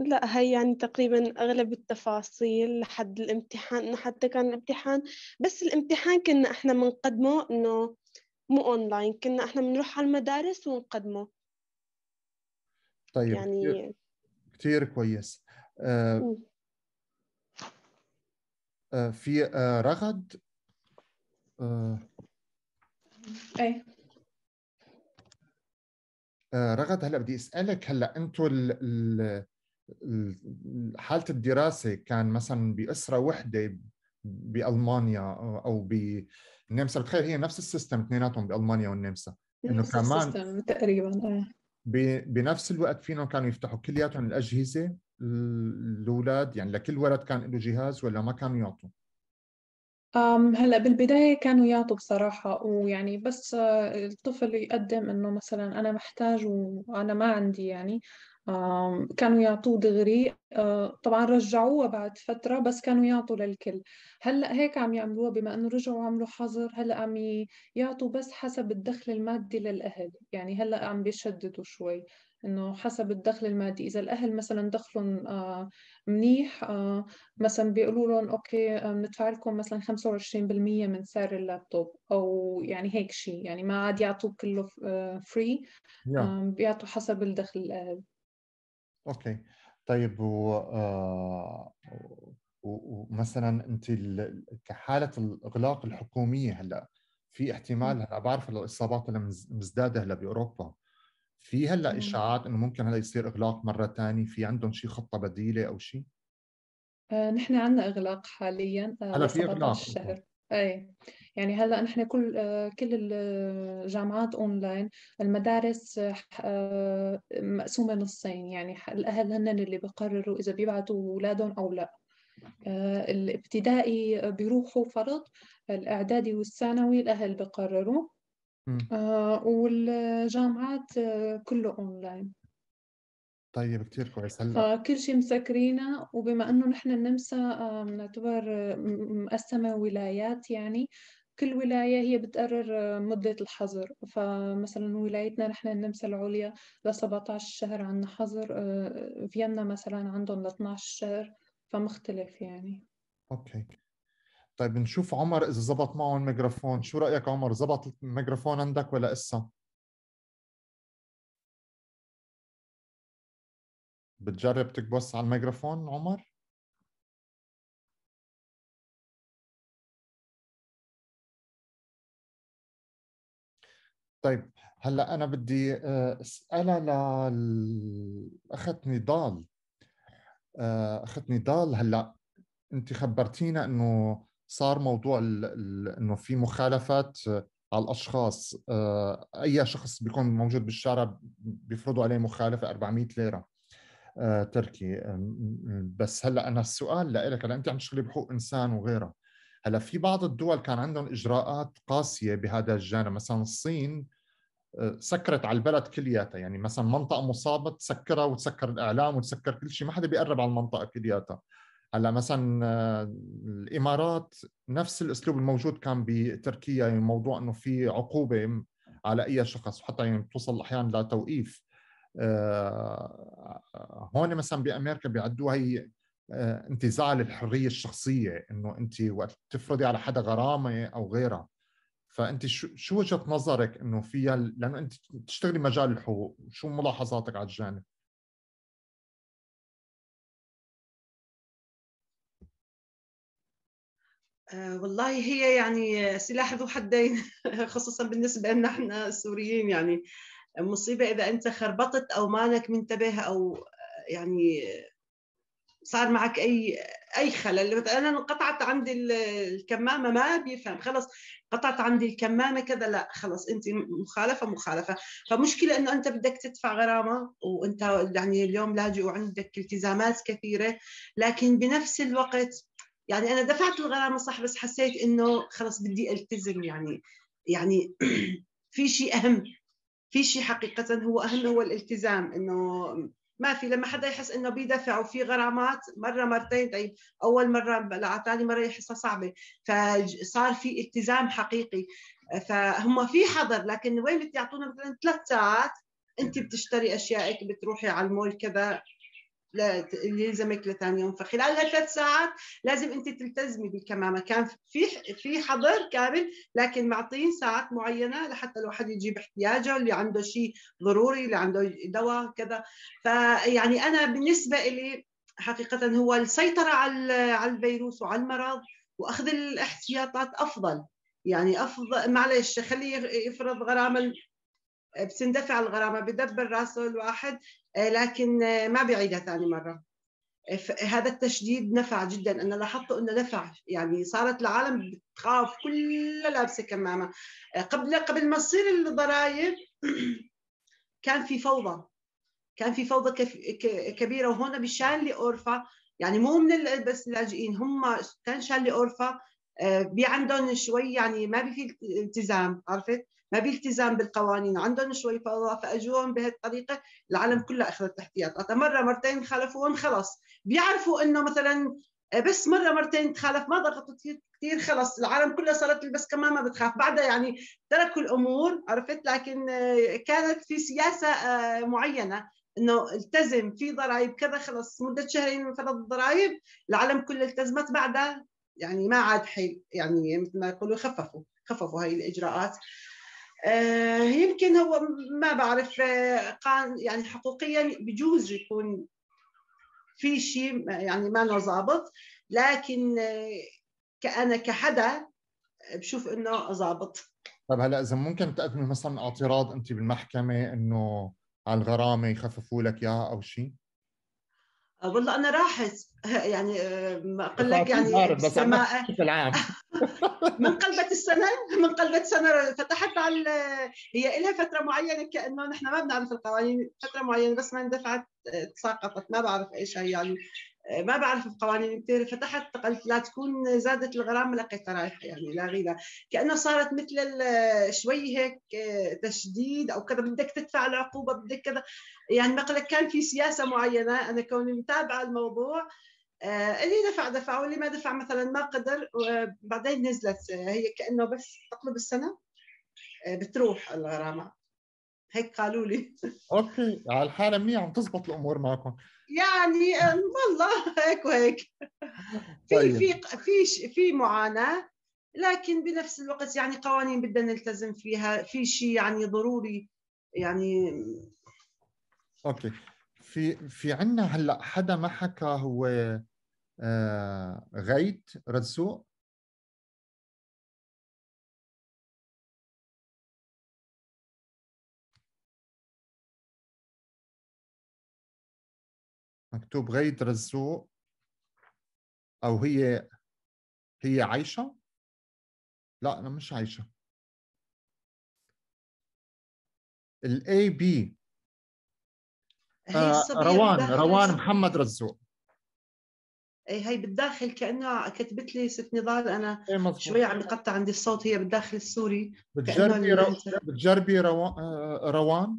لا هي يعني تقريبا أغلب التفاصيل لحد الامتحان إنه حتى كان الامتحان بس الامتحان كنا إحنا بنقدمه إنه مو اونلاين كنا احنا بنروح على المدارس ونقدمه طيب يعني كثير كويس آه آه في آه رغد آه ايه آه رغد هلا بدي اسالك هلا انتم حالة الدراسة كان مثلا بأسرة وحدة بألمانيا أو ب النمسا بتخيل هي نفس السيستم اثنيناتهم بالمانيا والنمسا انه كمان تقريبا إيه. بنفس الوقت فيهم كانوا يفتحوا كلياتهم الاجهزه الاولاد يعني لكل ولد كان له جهاز ولا ما كانوا يعطوا؟ هلا بالبداية كانوا يعطوا بصراحة ويعني بس آه، الطفل يقدم إنه مثلا أنا محتاج وأنا ما عندي يعني كانوا يعطوه دغري آه، طبعا رجعوها بعد فترة بس كانوا يعطوا للكل هلأ هيك عم يعملوها بما أنه رجعوا عملوا حظر هلأ عم يعطوا بس حسب الدخل المادي للأهل يعني هلأ عم بيشددوا شوي انه حسب الدخل المادي اذا الاهل مثلا دخلهم آه، منيح آه، مثلا بيقولوا لهم اوكي بندفع لكم مثلا 25% من سعر اللابتوب او يعني هيك شيء يعني ما عاد يعطوه كله فري بيعطوا حسب الدخل الاهل اوكي طيب و آه، ومثلا انت كحاله الاغلاق الحكوميه هلا في احتمال هلا بعرف الاصابات هلا مزداده هلا باوروبا في هلا اشاعات انه ممكن هلا يصير اغلاق مره ثانيه في عندهم شي خطه بديله او شيء؟ آه، نحن عندنا اغلاق حاليا آه، هلا في اغلاق اي يعني هلا نحن كل آه، كل الجامعات اونلاين المدارس آه، مقسومه نصين يعني الاهل هن اللي بقرروا اذا بيبعتوا اولادهم او لا آه، الابتدائي بيروحوا فرض الاعدادي والثانوي الاهل بقرروا والجامعات كله اونلاين طيب كثير كويس هلا فكل شيء مسكرينه وبما انه نحن النمسا بنعتبر مقسمه ولايات يعني كل ولاية هي بتقرر مدة الحظر فمثلا ولايتنا نحن النمسا العليا ل 17 شهر عندنا حظر آه، فيينا مثلا عندهم ل 12 شهر فمختلف يعني اوكي طيب نشوف عمر اذا زبط معه الميكروفون شو رايك عمر زبط الميكروفون عندك ولا لسه بتجرب تكبس على الميكروفون عمر؟ طيب هلا انا بدي آه، اسالها للاخت نضال اخت آه، نضال هلا انت خبرتينا انه صار موضوع انه في مخالفات على الاشخاص آه، اي شخص بيكون موجود بالشارع بيفرضوا عليه مخالفه 400 ليره آه، تركي بس هلا انا السؤال لك هلا انت عم تشتغلي بحقوق انسان وغيرها هلا في بعض الدول كان عندهم اجراءات قاسيه بهذا الجانب مثلا الصين آه، سكرت على البلد كلياتها يعني مثلا منطقه مصابه تسكرها وتسكر الاعلام وتسكر كل شيء ما حدا بيقرب على المنطقه كلياتها هلا مثلا آه، الامارات نفس الاسلوب الموجود كان بتركيا يعني موضوع انه في عقوبه على اي شخص وحتى يعني بتوصل احيانا لتوقيف آه، هون مثلا بامريكا بيعدوها هي آه، انتزاع للحريه الشخصيه انه انت وقت تفرضي على حدا غرامه او غيرها فانت شو وجهه نظرك انه فيها لانه انت تشتغلي مجال الحقوق شو ملاحظاتك على الجانب آه، والله هي يعني سلاح ذو حدين خصوصا بالنسبه لنا احنا السوريين يعني مصيبه اذا انت خربطت او مانك منتبه او آه، يعني آه، صار معك اي آه، اي خلل مثلا انا انقطعت عندي الكمامه ما بيفهم خلص قطعت عندي الكمامه كذا لا خلص انت مخالفه مخالفه فمشكله انه انت بدك تدفع غرامه وانت يعني اليوم لاجئ وعندك التزامات كثيره لكن بنفس الوقت يعني انا دفعت الغرامه صح بس حسيت انه خلص بدي التزم يعني يعني في شيء اهم في شيء حقيقه هو اهم هو الالتزام انه ما في لما حدا يحس انه بيدفع وفي غرامات مره مرتين طيب اول مره ثاني مره يحسها صعبه فصار في التزام حقيقي فهم في حظر لكن وين بتعطونا مثلا ثلاث ساعات انت بتشتري اشيائك بتروحي على المول كذا اللي يلزمك لثاني يوم فخلال هالثلاث ساعات لازم انت تلتزمي بالكمامه كان في في حظر كامل لكن معطين ساعات معينه لحتى الواحد يجيب احتياجه اللي عنده شيء ضروري اللي عنده دواء كذا فيعني انا بالنسبه لي حقيقه هو السيطره على على الفيروس وعلى المرض واخذ الاحتياطات افضل يعني افضل معلش خليه يفرض غرامه بتندفع الغرامه بدبر راسه الواحد آه، لكن آه، ما بيعيدها ثاني مره آه، هذا التشديد نفع جدا انا لاحظته انه نفع يعني صارت العالم بتخاف كلها لابسه كمامه قبل قبل ما تصير الضرائب كان في فوضى كان في فوضى كبيره وهون بشان اورفا يعني مو من بس اللاجئين هم كان شان اورفا بي عندهم شوي يعني ما في التزام عرفت ما بالتزام بالقوانين عندهم شوي فوضى فاجوهم بهالطريقه العالم كلها اخذت احتياطاتها مره مرتين خالفوهم خلص بيعرفوا انه مثلا آه، بس مره مرتين تخالف ما ضغطت كثير خلص العالم كلها صارت تلبس كمان ما بتخاف بعدها يعني تركوا الامور عرفت لكن آه، كانت في سياسه آه، معينه انه التزم في ضرائب كذا خلص مده شهرين فرض الضرائب العالم كله التزمت بعدها يعني ما عاد حيل يعني مثل ما يقولوا خففوا خففوا هاي الاجراءات آه، يمكن هو ما بعرف آه، يعني حقوقيا بجوز يكون في شيء يعني ما له ظابط لكن آه، انا كحدا بشوف انه ظابط طيب هلا اذا ممكن تقدمي مثلا اعتراض انت بالمحكمه انه على الغرامه يخففوا لك اياها او شيء والله انا راحت يعني ما اقول لك يعني بس بشكل عام من قلبت السنه من قلبت سنه فتحت على هي لها فتره معينه كانه نحن ما بنعرف القوانين فتره معينه بس ما اندفعت تساقطت ما بعرف ايش هي يعني ما بعرف القوانين كثير فتحت قلت لا تكون زادت الغرامه لقيتها رايحه يعني لا غيرها كانه صارت مثل شوي هيك آه، تشديد او كذا بدك تدفع العقوبه بدك كذا يعني ما كان في سياسه معينه انا كوني متابعه الموضوع آه، اللي دفع دفع واللي ما دفع مثلا ما قدر وبعدين نزلت آه، هي كانه بس تقلب السنه آه، بتروح الغرامه هيك قالوا لي اوكي على الحاله منيح عم تزبط الامور معكم يعني والله هيك وهيك في طيب. في في في معاناه لكن بنفس الوقت يعني قوانين بدنا نلتزم فيها في شيء يعني ضروري يعني اوكي في في عندنا هلا حدا ما حكى هو آه، غيت رزوق مكتوب غيت رزوق او هي هي عايشه لا انا مش عايشه الاي بي آه، روان روان محمد رزوق اي هي بالداخل كانها كتبت لي ست نضال انا إيه شوي عم يقطع عندي الصوت هي بالداخل السوري بتجربي رو... بتجربي رو... آه، روان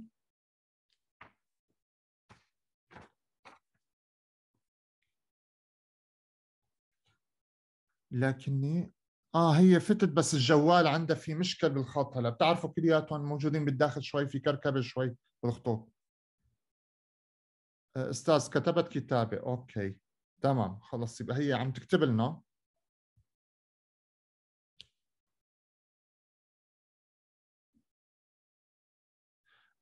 لكني اه هي فتت بس الجوال عندها في مشكل بالخط هلا بتعرفوا كلياتهم موجودين بالداخل شوي في كركبه شوي بالخطوط آه، استاذ كتبت كتابه اوكي تمام خلص يبقى هي عم تكتب لنا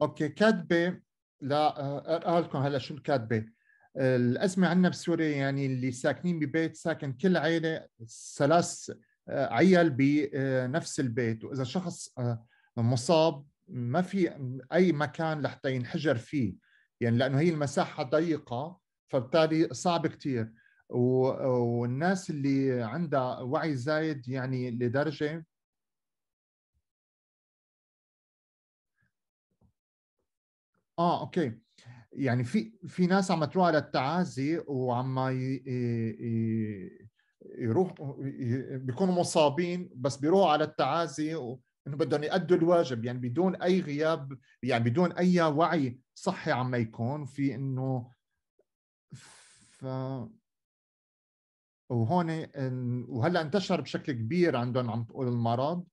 اوكي كاتبه لا اقرا آه، آه، لكم هلا شو الكاتبه الازمه عندنا بسوريا يعني اللي ساكنين ببيت ساكن كل عائله ثلاث عيال بنفس البيت واذا شخص مصاب ما في اي مكان لحتى ينحجر فيه يعني لانه هي المساحه ضيقه فبالتالي صعب كثير والناس اللي عندها وعي زايد يعني لدرجه اه اوكي يعني في في ناس عم تروح على التعازي وعم يروح بيكونوا مصابين بس بيروحوا على التعازي انه بدهم يأدوا الواجب يعني بدون اي غياب يعني بدون اي وعي صحي عم يكون في انه ف وهون إن وهلا انتشر بشكل كبير عندهم عم تقول المرض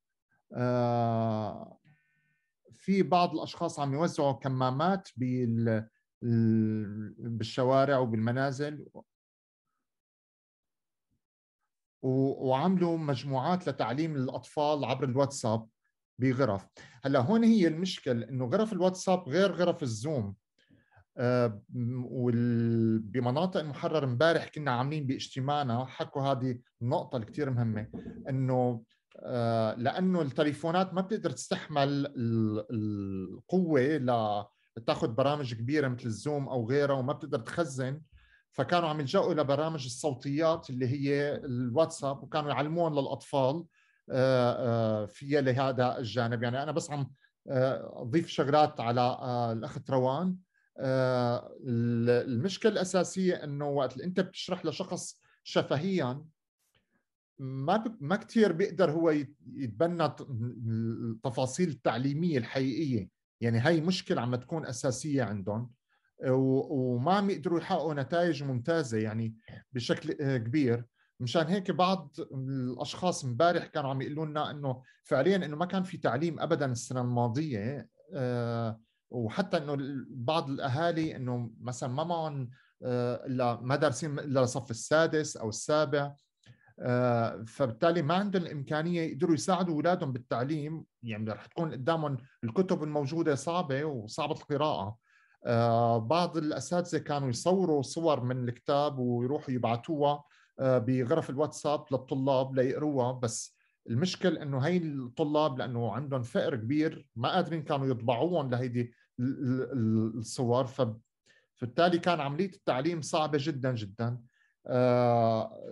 آه، في بعض الاشخاص عم يوزعوا كمامات بال بالشوارع وبالمنازل وعملوا مجموعات لتعليم الاطفال عبر الواتساب بغرف هلا هون هي المشكل انه غرف الواتساب غير غرف الزوم آه وال... بمناطق محرر امبارح كنا عاملين باجتماعنا حكوا هذه النقطه الكثير مهمه انه آه، لانه التليفونات ما بتقدر تستحمل القوه لتاخذ برامج كبيره مثل الزوم او غيرها وما بتقدر تخزن فكانوا عم يلجأوا لبرامج الصوتيات اللي هي الواتساب وكانوا يعلموهم للاطفال آه، آه، فيها لهذا الجانب يعني أنا بس عم آه، أضيف شغلات على الأخ تروان المشكلة الأساسية أنه وقت أنت بتشرح لشخص شفهيا ما ما كثير بيقدر هو يتبنى التفاصيل التعليميه الحقيقيه يعني هاي مشكله عم تكون اساسيه عندهم وما عم يقدروا يحققوا نتائج ممتازه يعني بشكل كبير مشان هيك بعض الاشخاص امبارح كانوا عم يقولوا لنا انه فعليا انه ما كان في تعليم ابدا السنه الماضيه آه، وحتى انه بعض الاهالي انه مثلا ما معهم آه، الا ما دارسين الا الصف السادس او السابع آه، فبالتالي ما عندهم الامكانيه يقدروا يساعدوا اولادهم بالتعليم يعني رح تكون قدامهم الكتب الموجوده صعبه وصعبه القراءه بعض الاساتذه كانوا يصوروا صور من الكتاب ويروحوا يبعتوها بغرف الواتساب للطلاب ليقروها بس المشكل انه هي الطلاب لانه عندهم فقر كبير ما قادرين كانوا يطبعوهم لهيدي الصور فبالتالي كان عمليه التعليم صعبه جدا جدا آه،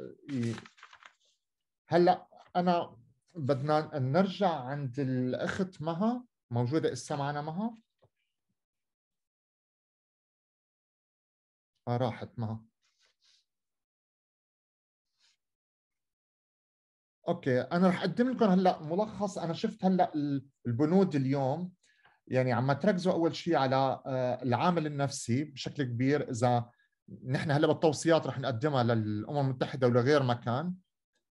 هلا انا بدنا نرجع عند الاخت مها موجوده اسا معنا مها آه راحت مها اوكي انا رح اقدم لكم هلا ملخص انا شفت هلا البنود اليوم يعني عم تركزوا اول شيء على آه، العامل النفسي بشكل كبير اذا نحن هلا بالتوصيات رح نقدمها للامم المتحده ولغير مكان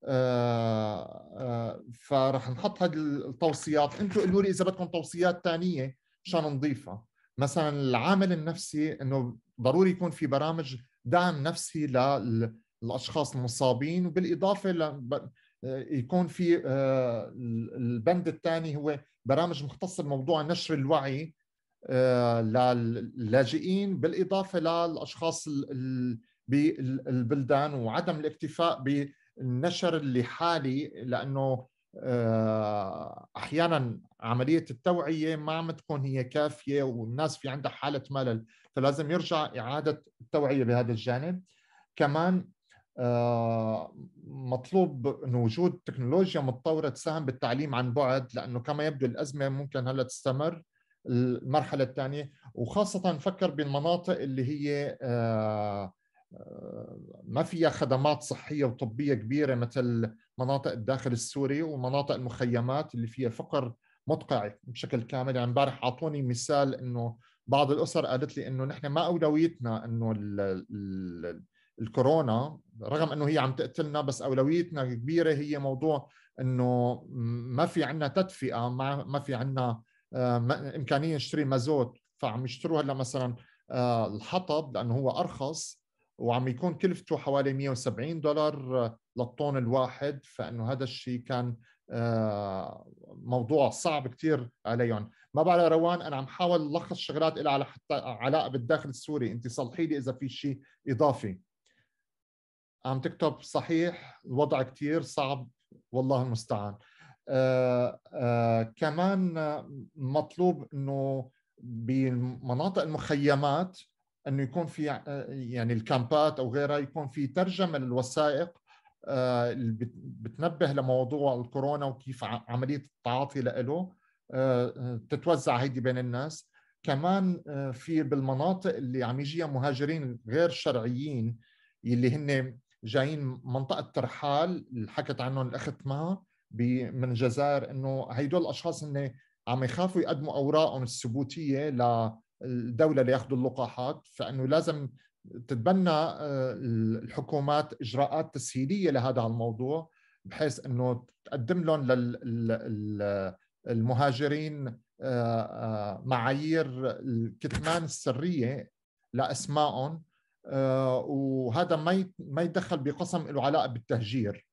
آه، آه، فرح نحط هذه التوصيات انتم قولوا لي اذا بدكم توصيات ثانيه مشان نضيفها مثلا العامل النفسي انه ضروري يكون في برامج دعم نفسي للاشخاص المصابين وبالاضافه ل... آه، يكون في آه، البند الثاني هو برامج مختصه بموضوع نشر الوعي آه، للاجئين بالاضافه للاشخاص بالبلدان وعدم الاكتفاء بالنشر اللي حالي لانه احيانا عمليه التوعيه ما عم تكون هي كافيه والناس في عندها حاله ملل فلازم يرجع اعاده التوعيه بهذا الجانب كمان آه، مطلوب انه وجود تكنولوجيا متطوره تساهم بالتعليم عن بعد لانه كما يبدو الازمه ممكن هلا تستمر المرحله الثانيه وخاصه نفكر بالمناطق اللي هي آه، ما فيها خدمات صحيه وطبيه كبيره مثل مناطق الداخل السوري ومناطق المخيمات اللي فيها فقر مدقع بشكل كامل يعني امبارح اعطوني مثال انه بعض الاسر قالت لي انه نحن ما اولويتنا انه الكورونا رغم انه هي عم تقتلنا بس اولويتنا الكبيره هي موضوع انه ما في عندنا تدفئه ما ما في عندنا آه، امكانيه نشتري مازوت فعم يشتروا هلا مثلا آه، الحطب لانه هو ارخص وعم يكون كلفته حوالي 170 دولار آه، للطن الواحد فانه هذا الشيء كان موضوع صعب كثير عليهم ما بعرف روان انا عم حاول لخص شغلات لها على حتى علاقه بالداخل السوري انت صلحي لي اذا في شيء اضافي عم تكتب صحيح الوضع كتير صعب والله المستعان آآ آه، آآ آه، كمان مطلوب انه بمناطق المخيمات انه يكون في آه، يعني الكامبات او غيرها يكون في ترجمه للوثائق اللي بتنبه لموضوع الكورونا وكيف عمليه التعاطي له تتوزع هيدي بين الناس كمان في بالمناطق اللي عم يجيها مهاجرين غير شرعيين اللي هن جايين منطقه ترحال اللي حكت عنهم الاخت ما من الجزائر انه هدول الاشخاص هن عم يخافوا يقدموا اوراقهم الثبوتيه للدوله لياخذوا اللقاحات فانه لازم تتبنى آه، الحكومات اجراءات تسهيليه لهذا الموضوع بحيث انه تقدم لهم للمهاجرين آه، آه، معايير الكتمان السريه لاسمائهم آه، وهذا ما ما يتدخل بقسم له علاقه بالتهجير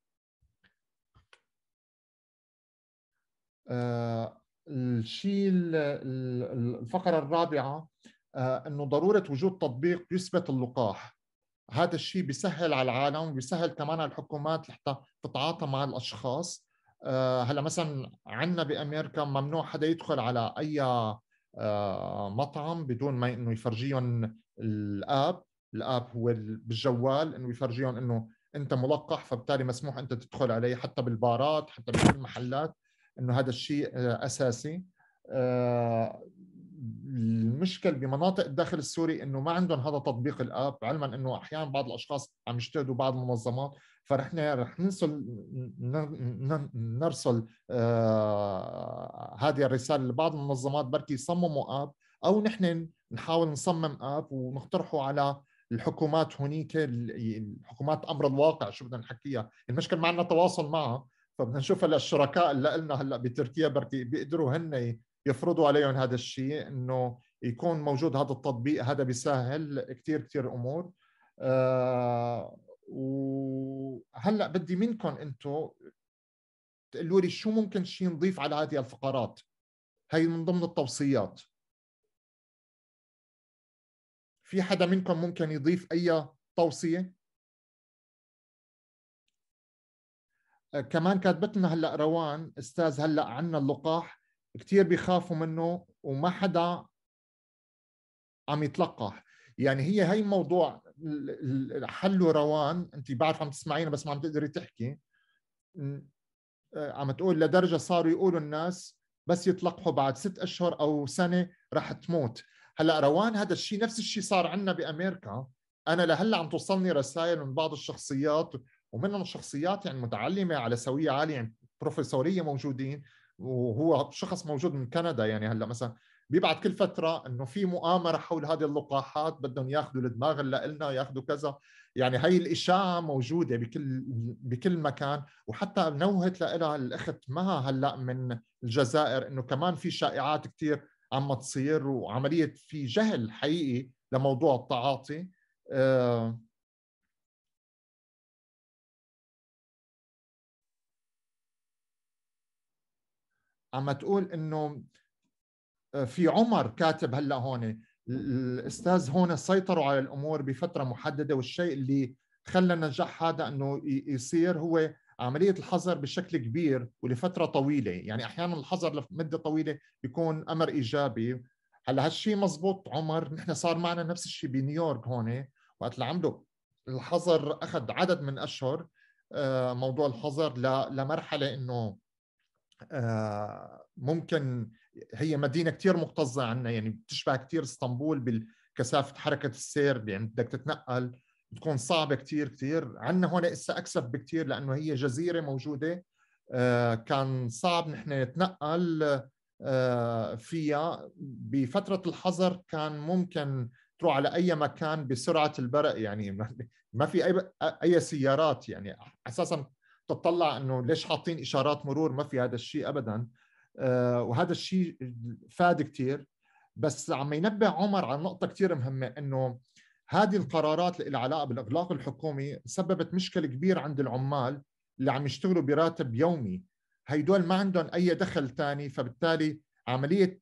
آه، الشيء الفقره الرابعه آه، انه ضروره وجود تطبيق يثبت اللقاح هذا الشيء بيسهل على العالم وبيسهل كمان على الحكومات لحتى تتعاطى مع الاشخاص هلا مثلا عندنا بامريكا ممنوع حدا يدخل على اي مطعم بدون ما انه يفرجيهم الاب الاب هو بالجوال انه يفرجيهم انه انت ملقح فبالتالي مسموح انت تدخل عليه حتى بالبارات حتى بكل المحلات انه هذا الشيء آه، اساسي آه، المشكل بمناطق الداخل السوري انه ما عندهم هذا تطبيق الاب علما انه احيانا بعض الاشخاص عم يجتهدوا بعض المنظمات فرحنا رح نرسل نرسل آه، هذه الرساله لبعض المنظمات بركي يصمموا اب او نحن نحاول نصمم اب ونقترحه على الحكومات هنيك الحكومات امر الواقع شو بدنا نحكيها المشكله ما عندنا تواصل معها فبدنا نشوف هلا الشركاء اللي لنا هلا بتركيا بركي بيقدروا هن يفرضوا عليهم هذا الشيء انه يكون موجود هذا التطبيق هذا بيسهل كثير كثير امور أه وهلا بدي منكم انتم تقولوا لي شو ممكن شيء نضيف على هذه الفقرات هي من ضمن التوصيات في حدا منكم ممكن يضيف اي توصيه آه، كمان كاتبت لنا هلا روان استاذ هلا عنا اللقاح كثير بيخافوا منه وما حدا عم يتلقح يعني هي هي الموضوع حله روان انت بعرف عم تسمعينا بس ما عم تقدري تحكي آه، عم تقول لدرجه صاروا يقولوا الناس بس يتلقحوا بعد ست اشهر او سنه رح تموت هلا روان هذا الشيء نفس الشيء صار عندنا بامريكا انا لهلا عم توصلني رسائل من بعض الشخصيات ومنهم شخصيات يعني متعلمه على سويه عاليه يعني بروفيسوريه موجودين وهو شخص موجود من كندا يعني هلا مثلا بيبعت كل فتره انه في مؤامره حول هذه اللقاحات بدهم ياخذوا الدماغ اللي قلنا ياخذوا كذا يعني هي الاشاعه موجوده بكل بكل مكان وحتى نوهت لها الاخت مها هلا من الجزائر انه كمان في شائعات كثير عم تصير وعمليه في جهل حقيقي لموضوع التعاطي آه، عم تقول انه آه، في عمر كاتب هلا هون الاستاذ هون سيطروا على الامور بفتره محدده والشيء اللي خلى النجاح هذا انه يصير هو عمليه الحظر بشكل كبير ولفتره طويله يعني احيانا الحظر لمده طويله بيكون امر ايجابي هلا هالشيء مزبوط عمر نحن صار معنا نفس الشيء بنيويورك هون وقت اللي عملوا الحظر اخذ عدد من اشهر آه، موضوع الحظر لمرحله انه آه، ممكن هي مدينه كثير مكتظه عنا يعني بتشبه كثير اسطنبول بكثافه حركه السير يعني بدك تتنقل بتكون صعبه كثير كثير عندنا هون اسا اكسف بكثير لانه هي جزيره موجوده آه، كان صعب نحن نتنقل آه، فيها بفتره الحظر كان ممكن تروح على اي مكان بسرعه البرق يعني ما في اي اي سيارات يعني اساسا تطلع انه ليش حاطين اشارات مرور ما في هذا الشيء ابدا آه، وهذا الشيء فاد كثير بس عم ينبه عمر على نقطه كثير مهمه انه هذه القرارات اللي علاقه بالاغلاق الحكومي سببت مشكله كبيره عند العمال اللي عم يشتغلوا براتب يومي هيدول ما عندهم اي دخل ثاني فبالتالي عمليه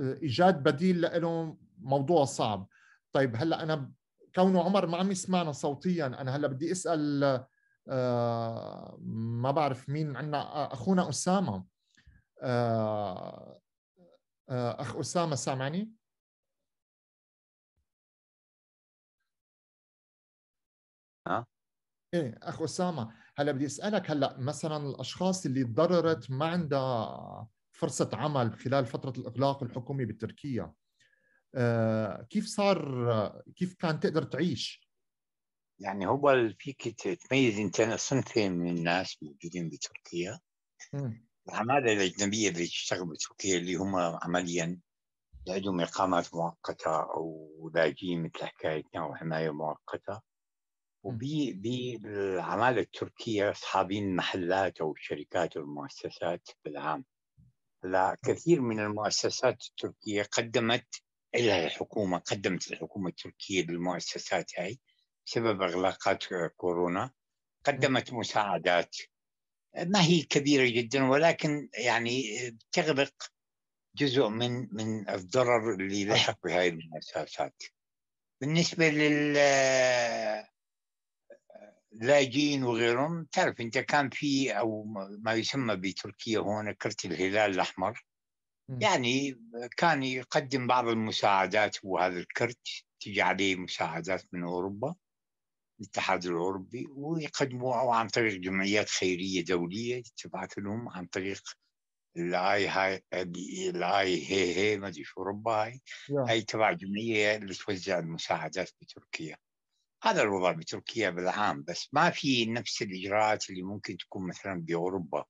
آه، ايجاد بديل لهم موضوع صعب طيب هلا انا كونه عمر ما عم يسمعنا صوتيا انا هلا بدي اسال آه ما بعرف مين عندنا آه، اخونا اسامه آه آه اخ اسامه سامعني آه. ايه اخ اسامه هلا بدي اسالك هلا مثلا الاشخاص اللي تضررت ما عندها فرصه عمل خلال فتره الاغلاق الحكومي بتركيا آه كيف صار كيف كان تقدر تعيش؟ يعني هو فيك تميز انت صنفين من الناس موجودين بتركيا العماله الاجنبيه اللي تشتغل بتركيا اللي هم عمليا عندهم اقامات مؤقته او لاجئين مثل حكايتنا وحمايه مؤقته وبي العمالة التركية أصحابين محلات أو الشركات والمؤسسات بالعام لا كثير من المؤسسات التركية قدمت إلى الحكومة قدمت الحكومة التركية للمؤسسات هاي بسبب إغلاقات كورونا قدمت مساعدات ما هي كبيرة جدا ولكن يعني تغرق جزء من من الضرر اللي لحق بهذه المؤسسات بالنسبة لل لاجئين وغيرهم تعرف انت كان في او ما يسمى بتركيا هون كرت الهلال الاحمر يعني كان يقدم بعض المساعدات هو هذا الكرت تجي عليه مساعدات من اوروبا الاتحاد الاوروبي ويقدموا عن طريق جمعيات خيريه دوليه تبعث لهم عن طريق الاي هاي الاي هي هي ما ادري شو اوروبا هاي نعم. هاي تبع جمعيه اللي توزع المساعدات بتركيا هذا الوضع بتركيا بالعام بس ما في نفس الاجراءات اللي ممكن تكون مثلا باوروبا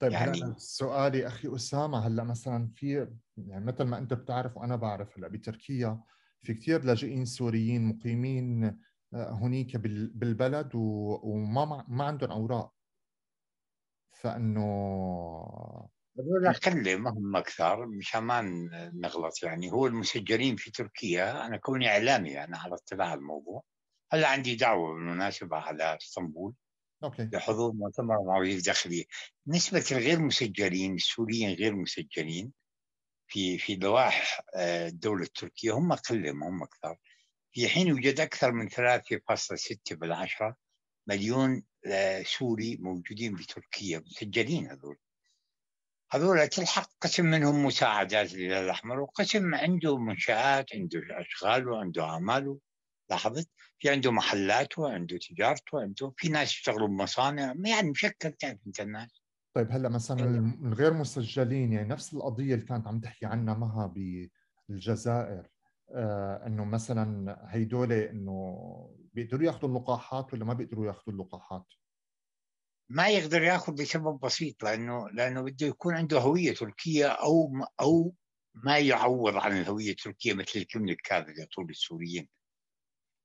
طيب يعني سؤالي اخي اسامه هلا مثلا في يعني مثل ما انت بتعرف وانا بعرف هلا بتركيا في كثير لاجئين سوريين مقيمين آه، هنيك بالبلد وما ما عندهم اوراق فانه هذول ما هم اكثر مشان ما نغلط يعني هو المسجلين في تركيا انا كوني اعلامي انا على اطلاع الموضوع هلا عندي دعوه بالمناسبه على اسطنبول اوكي لحضور مؤتمر مع وزير الداخليه نسبه الغير مسجلين السوريين غير مسجلين في في لواح آه، الدوله التركيه هم اقل هم اكثر في حين يوجد اكثر من 3.6 بالعشره مليون آه، سوري موجودين بتركيا مسجلين هذول هذول تلحق قسم منهم مساعدات الهلال الاحمر وقسم عنده منشات عنده اشغال وعنده اعمال لاحظت في عنده محلاته وعنده تجارته عنده في ناس يشتغلوا بمصانع يعني مشكل تعرف انت الناس طيب هلا مثلا الغير إيه. مسجلين يعني نفس القضيه اللي كانت عم تحكي عنها مها بالجزائر آه انه مثلا هيدول انه بيقدروا ياخذوا اللقاحات ولا ما بيقدروا ياخذوا اللقاحات؟ ما يقدر ياخذ لسبب بسيط لانه لانه بده يكون عنده هويه تركيه او او ما يعوض عن الهويه التركيه مثل الكاذب الكاذبه طول السوريين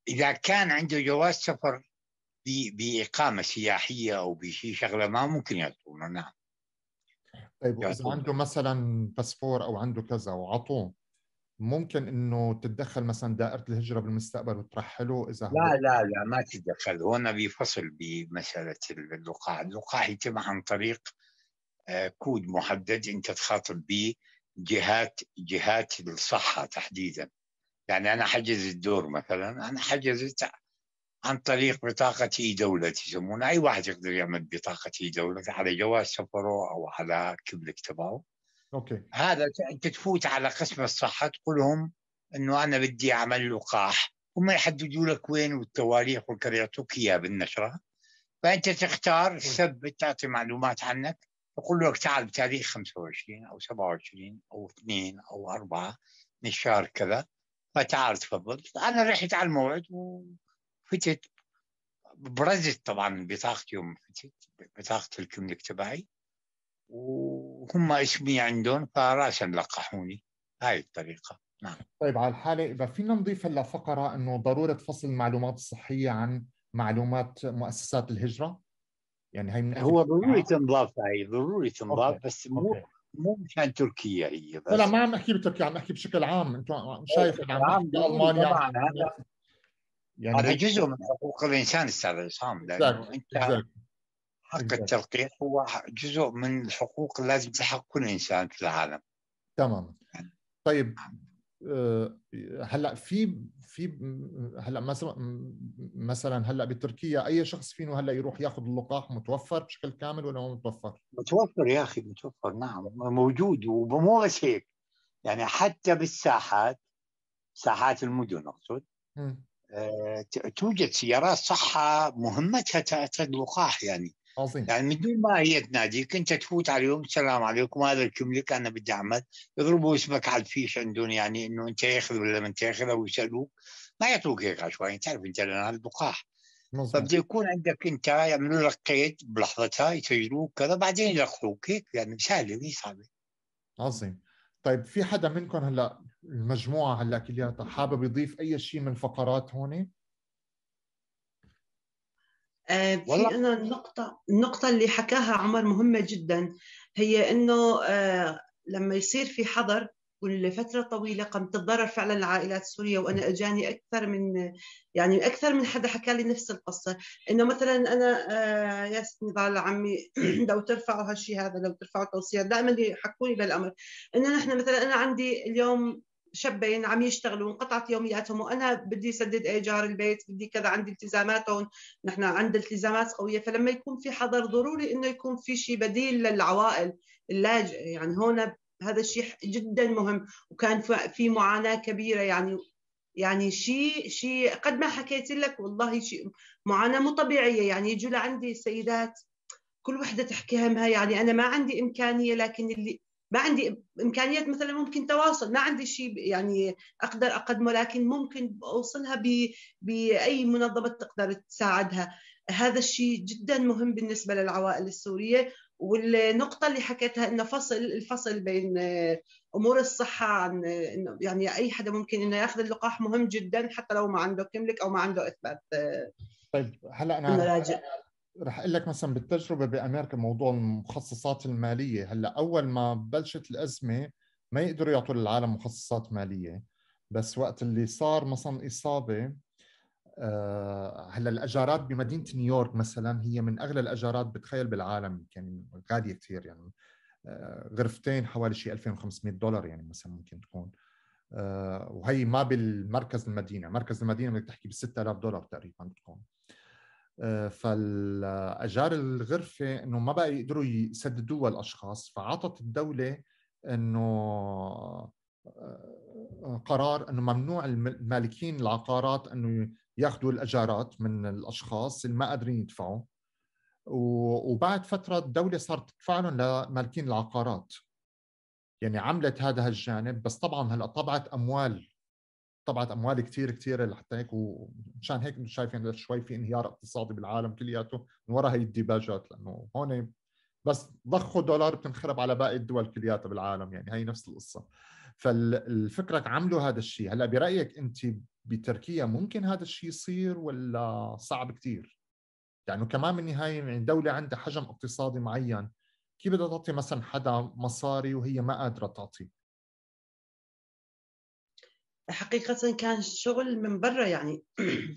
اذا كان عنده جواز سفر باقامه سياحيه او بشيء شغله ما ممكن يعطونه نعم طيب اذا عنده مثلا باسبور او عنده كذا وعطوه ممكن انه تتدخل مثلا دائره الهجره بالمستقبل وترحله اذا لا لا لا ما تتدخل هون بيفصل بمساله اللقاح، اللقاح يتم عن طريق آه، كود محدد انت تخاطب به جهات جهات الصحه تحديدا. يعني انا حجز الدور مثلا انا حجزت عن طريق بطاقة اي دولة يسمونها، اي واحد يقدر يعمل بطاقة اي دولة على جواز سفره او على كبلك تبعه. اوكي هذا انت تفوت على قسم الصحه تقول لهم انه انا بدي اعمل لقاح هم يحددوا لك وين والتواريخ وكذا يعطوك اياها بالنشره فانت تختار تثبت تعطي معلومات عنك يقول لك تعال بتاريخ 25 او 27 او 2 او 4 من الشهر كذا فتعال تفضل انا رحت على الموعد وفتت برزت طبعا بطاقتي يوم فتت بطاقه الكلينيك تبعي وهم اسمي عندهم فراسا لقحوني هاي الطريقه نعم طيب على الحالة إذا فينا نضيف هلا فقرة إنه ضرورة فصل المعلومات الصحية عن معلومات مؤسسات الهجرة يعني هي من هو ضروري تنضاف هي ضروري تنضاف بس مو أوكي. مو مشان تركيا هي بس لا ما عم احكي بتركيا عم احكي بشكل عام انت شايف عم احكي بالمانيا طبعا يعني هذا جزء من حقوق الانسان استاذ عصام لانه انت حق التلقيح هو جزء من الحقوق تحقق تحق انسان في العالم تماما طيب نعم. آه، هلا في في هلا مثلا هلا بتركيا اي شخص فينا هلا يروح ياخذ اللقاح متوفر بشكل كامل ولا ما متوفر؟ متوفر يا اخي متوفر نعم موجود ومو بس هيك يعني حتى بالساحات ساحات المدن اقصد آه، توجد سيارات صحه مهمتها تاخذ لقاح يعني عظيم يعني من دون ما هي تناديك انت تفوت عليهم السلام عليكم هذا الكملك انا بدي اعمل يضربوا اسمك على الفيش عندهم يعني انه انت ياخذ ولا ما انت ياخذ او يسالوك ما يعطوك هيك عشوائي تعرف انت لان هذا فبده يكون عندك انت يعملوا لك قيد بلحظتها يسجلوك كذا بعدين يلخوك هيك يعني سهله مش صعبه عظيم طيب في حدا منكم هلا المجموعه هلا كلياتها حابب يضيف اي شيء من فقرات هون؟ آه، في انا النقطه النقطه اللي حكاها عمر مهمه جدا هي انه آه، لما يصير في حظر ولفتره طويله قد تتضرر فعلا العائلات السوريه وانا اجاني اكثر من يعني اكثر من حدا حكى لي نفس القصه انه مثلا انا آه، يا ست نضال عمي لو ترفعوا هالشيء هذا لو ترفعوا توصيات دائما يحكوني بالامر انه نحن مثلا انا عندي اليوم شابين عم يشتغلوا انقطعت يومياتهم وانا بدي سدد ايجار البيت بدي كذا عندي التزاماتهم نحن عندنا التزامات قويه فلما يكون في حظر ضروري انه يكون في شيء بديل للعوائل اللاجئه يعني هون هذا الشيء جدا مهم وكان في معاناه كبيره يعني يعني شيء شيء قد ما حكيت لك والله شيء معاناه مو طبيعيه يعني يجوا لعندي سيدات كل وحده تحكي همها يعني انا ما عندي امكانيه لكن اللي ما عندي امكانيات مثلا ممكن تواصل ما عندي شيء يعني اقدر اقدمه لكن ممكن اوصلها ب... باي منظمه تقدر تساعدها هذا الشيء جدا مهم بالنسبه للعوائل السوريه والنقطة اللي حكيتها انه فصل الفصل بين آه، امور الصحة عن آه، انه يعني اي حدا ممكن انه ياخذ اللقاح مهم جدا حتى لو ما عنده كملك او ما عنده اثبات آه، طيب هلا انا رح اقول لك مثلا بالتجربه بامريكا موضوع المخصصات الماليه هلا اول ما بلشت الازمه ما يقدروا يعطوا للعالم مخصصات ماليه بس وقت اللي صار مثلا اصابه آه، هلا الاجارات بمدينه نيويورك مثلا هي من اغلى الاجارات بتخيل بالعالم يمكن يعني غاليه كثير يعني آه، غرفتين حوالي شيء 2500 دولار يعني مثلا ممكن تكون آه، وهي ما بالمركز المدينه، مركز المدينه بدك تحكي ب 6000 دولار تقريبا بتكون آه آه، فالاجار الغرفه انه ما بقى يقدروا يسددوها الاشخاص فعطت الدوله انه آه، قرار انه ممنوع المالكين العقارات انه ياخذوا الاجارات من الاشخاص اللي ما قادرين يدفعوا وبعد فتره الدوله صارت تدفع لهم لمالكين العقارات يعني عملت هذا الجانب بس طبعا هلا طبعت اموال طبعت اموال كثير كثير لحتى هيك ومشان هيك شايفين يعني شوي في انهيار اقتصادي بالعالم كلياته من وراء هي الديباجات لانه هون بس ضخوا دولار بتنخرب على باقي الدول كلياتها بالعالم يعني هي نفس القصه فالفكره عملوا هذا الشيء هلا برايك انت بتركيا ممكن هذا الشيء يصير ولا صعب كثير يعني كمان بالنهايه يعني دوله عندها حجم اقتصادي معين كيف بدها تعطي مثلا حدا مصاري وهي ما قادره تعطيه حقيقة كان شغل من برا يعني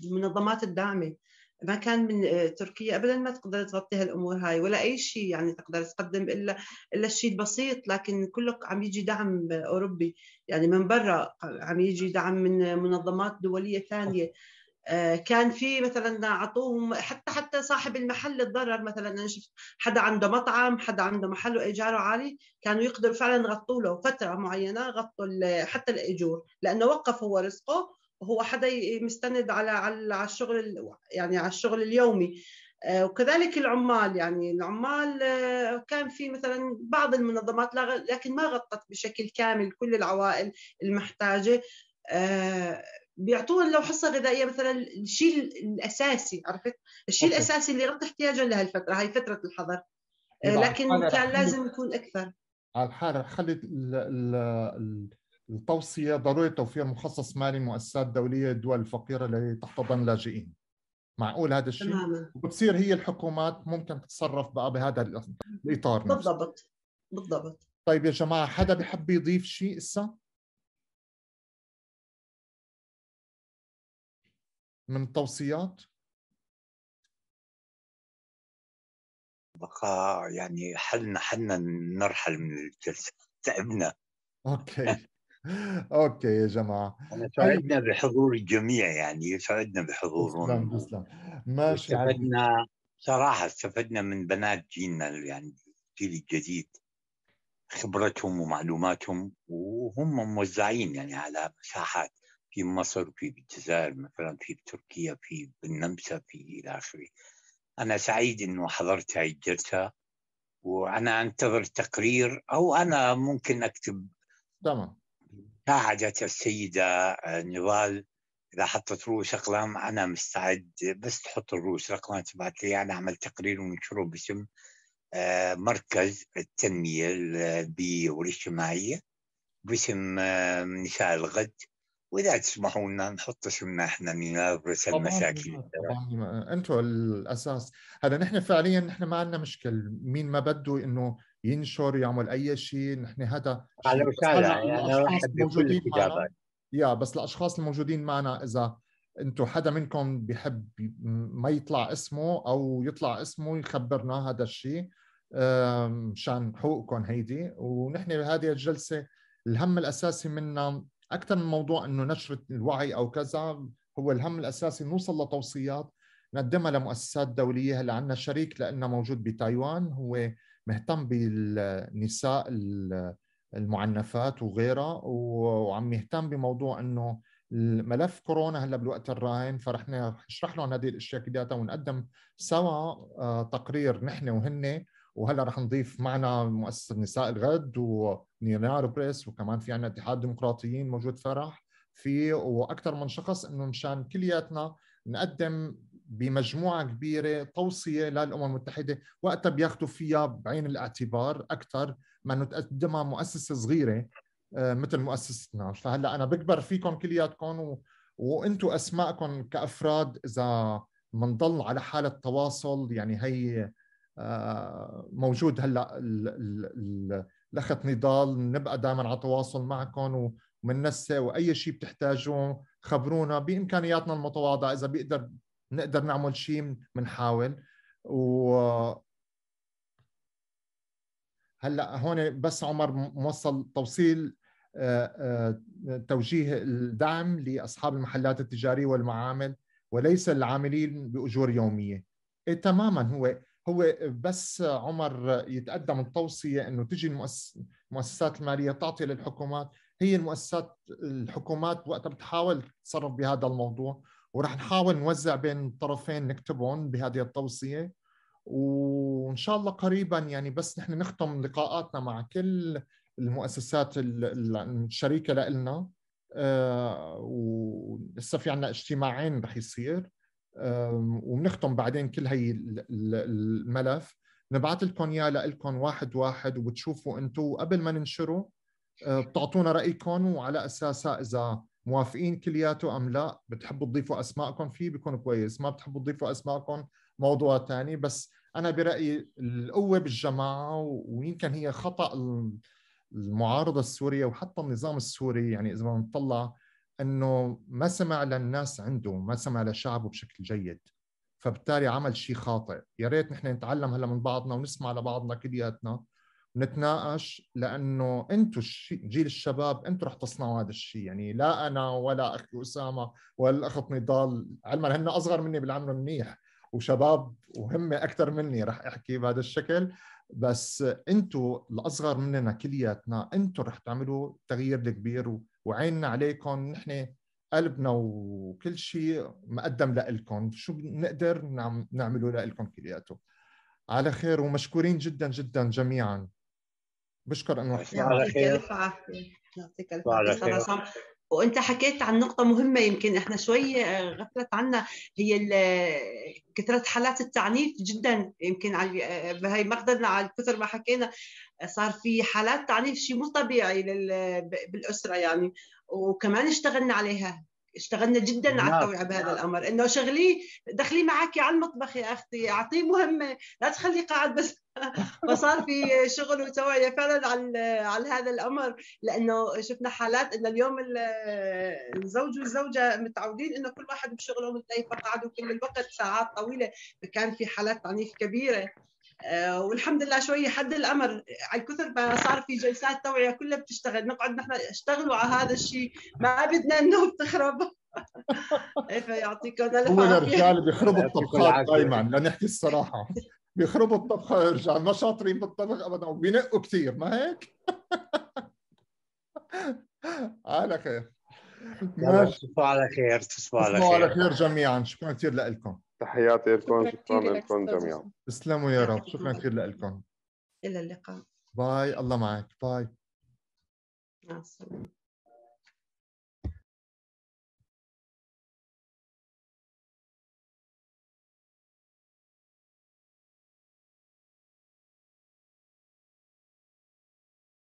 المنظمات الداعمة ما كان من آه، تركيا ابدا ما تقدر تغطي هالامور هاي ولا اي شيء يعني تقدر تقدم الا الا الشيء البسيط لكن كله عم يجي دعم اوروبي يعني من برا عم يجي دعم من منظمات دوليه ثانيه آه، كان في مثلا اعطوهم حتى حتى صاحب المحل تضرر مثلا انا شفت حدا عنده مطعم حدا عنده محل وايجاره عالي كانوا يقدروا فعلا غطوا له فتره معينه غطوا حتى الايجور لانه وقف هو رزقه وهو حدا مستند على على الشغل يعني على الشغل اليومي آه، وكذلك العمال يعني العمال آه، كان في مثلا بعض المنظمات لكن ما غطت بشكل كامل كل العوائل المحتاجه بيعطوها لو حصه غذائيه مثلا الشيء الاساسي عرفت الشيء أوكي. الاساسي اللي غطى احتياجهم لهالفتره هاي فتره الحظر لكن كان لازم يكون اكثر على الحال خلت التوصيه ضروري توفير مخصص مالي مؤسسات دوليه الدول الفقيره اللي تحتضن لاجئين معقول هذا الشيء تماما وبتصير هي الحكومات ممكن تتصرف بقى بهذا الاطار بالضبط بالضبط طيب يا جماعه حدا بحب يضيف شيء هسه من توصيات؟ بقى يعني حلنا حلنا نرحل من الجلسة تعبنا أوكي اوكي يا جماعه سعدنا طيب. بحضور الجميع يعني سعدنا بحضورهم تسلم ماشي استفدنا صراحه استفدنا من بنات جيلنا يعني الجيل الجديد خبرتهم ومعلوماتهم وهم موزعين يعني على مساحات في مصر في بالجزائر مثلا في تركيا في النمسا في إلى آخره أنا سعيد أنه حضرت هاي الجلسة وأنا أنتظر تقرير أو أنا ممكن أكتب تمام ساعدت السيدة نضال إذا حطت رؤوس أقلام أنا مستعد بس تحط الرؤوس الأقلام تبعت لي أنا أعمل تقرير وننشره باسم آه، مركز التنمية البيئية والاجتماعية باسم آه، نساء الغد واذا تسمحوا لنا نحط نحطوا سماحنا نلبس المشاكل انتم الاساس هذا نحن فعليا نحن ما عندنا مشكل مين ما بده انه ينشر يعمل اي شيء نحن هذا على رساله يعني انا راح يا بس الاشخاص الموجودين معنا اذا انتم حدا منكم بحب ما يطلع اسمه او يطلع اسمه يخبرنا هذا الشيء مشان حقوقكم هيدي ونحن بهذه الجلسه الهم الاساسي منا اكثر من موضوع انه نشر الوعي او كذا هو الهم الاساسي نوصل لتوصيات نقدمها لمؤسسات دوليه هلا عندنا شريك لأنه موجود بتايوان هو مهتم بالنساء المعنفات وغيرها وعم يهتم بموضوع انه ملف كورونا هلا بالوقت الراهن فرح نشرح لهم هذه الاشياء كلياتها ونقدم سوا آه، تقرير نحن وهن وهلا رح نضيف معنا مؤسسه نساء الغد و نيرنار بريس وكمان في عندنا اتحاد ديمقراطيين موجود فرح في واكثر من شخص انه مشان كلياتنا نقدم بمجموعه كبيره توصيه للامم المتحده وقتها بياخذوا فيها بعين الاعتبار اكثر ما انه تقدمها مؤسسه صغيره آه، مثل مؤسستنا فهلا انا بكبر فيكم كلياتكم و... وانتم اسماءكم كافراد اذا بنضل على حاله تواصل يعني هي آه، موجود هلا ال... ال... لخت نضال نبقى دائما على تواصل معكم ومننسى واي شيء بتحتاجوه خبرونا بامكانياتنا المتواضعه اذا بيقدر نقدر نعمل شيء بنحاول و هلا هون بس عمر موصل توصيل آه، آه، توجيه الدعم لاصحاب المحلات التجاريه والمعامل وليس العاملين باجور يوميه إيه تماما هو هو بس عمر يتقدم التوصيه انه تجي المؤسسات الماليه تعطي للحكومات هي المؤسسات الحكومات وقتها بتحاول تتصرف بهذا الموضوع ورح نحاول نوزع بين الطرفين نكتبهم بهذه التوصيه وان شاء الله قريبا يعني بس نحن نختم لقاءاتنا مع كل المؤسسات الشريكه لنا ولسه آه، في عندنا اجتماعين رح يصير وبنختم بعدين كل هي الملف نبعث لكم اياه لكم واحد واحد وبتشوفوا انتم قبل ما ننشره آه، بتعطونا رايكم وعلى اساسها اذا موافقين كلياته ام لا بتحبوا تضيفوا اسماءكم فيه بيكون كويس ما بتحبوا تضيفوا اسماءكم موضوع ثاني بس انا برايي القوه بالجماعه ويمكن هي خطا المعارضه السوريه وحتى النظام السوري يعني اذا بنطلع انه ما سمع للناس عنده ما سمع لشعبه بشكل جيد فبالتالي عمل شيء خاطئ يا ريت نحن نتعلم هلا من بعضنا ونسمع لبعضنا كلياتنا ونتناقش لانه انتم جيل الشباب انتم رح تصنعوا هذا الشيء يعني لا انا ولا اخي اسامه ولا الاخ نضال علما هن اصغر مني بالعمر منيح وشباب وهم اكثر مني رح احكي بهذا الشكل بس انتم الاصغر مننا كلياتنا انتم رح تعملوا التغيير الكبير وعيننا عليكم نحن قلبنا وكل شيء مقدم لكم شو بنقدر نعم- نعمله لكم كلياته على خير ومشكورين جدا جدا جميعا بشكر انه على خير يعطيك الف عافيه يعطيك الف عافيه وانت حكيت عن نقطه مهمه يمكن احنا شوي آه، غفلت عنا هي آه، كثره حالات التعنيف جدا يمكن على آه، بهي مقدرنا على كثر ما حكينا صار في حالات تعنيف شيء مو طبيعي بالاسره يعني وكمان اشتغلنا عليها اشتغلنا جدا على نعم، التوعيه بهذا نعم. الامر انه شغليه دخلي معك على المطبخ يا اختي اعطيه مهمه لا تخلي قاعد بس فصار في شغل وتوعيه فعلا على على هذا الامر لانه شفنا حالات انه اليوم الزوج والزوجه متعودين انه كل واحد بشغله متضايق فقعدوا كل الوقت ساعات طويله فكان في حالات تعنيف كبيره آه، والحمد لله شوي حد الامر على كثر ما صار في جلسات توعيه كلها بتشتغل نقعد نحن اشتغلوا على هذا الشيء ما بدنا انه تخرب إيه، فيعطيكم الف هو الرجال بيخربوا الطبخات دائما لنحكي الصراحه بيخربوا الطبخه الرجال ما شاطرين بالطبخ ابدا وبينقوا كثير ما هيك؟ على خير ماشي على خير تصبحوا على خير تصبحوا على خير جميعا شكرا كثير لكم تحياتي لكم شكرا لكم جميعا تسلموا يا رب شكرا كثير لكم الى اللقاء باي الله معك باي مع السلامه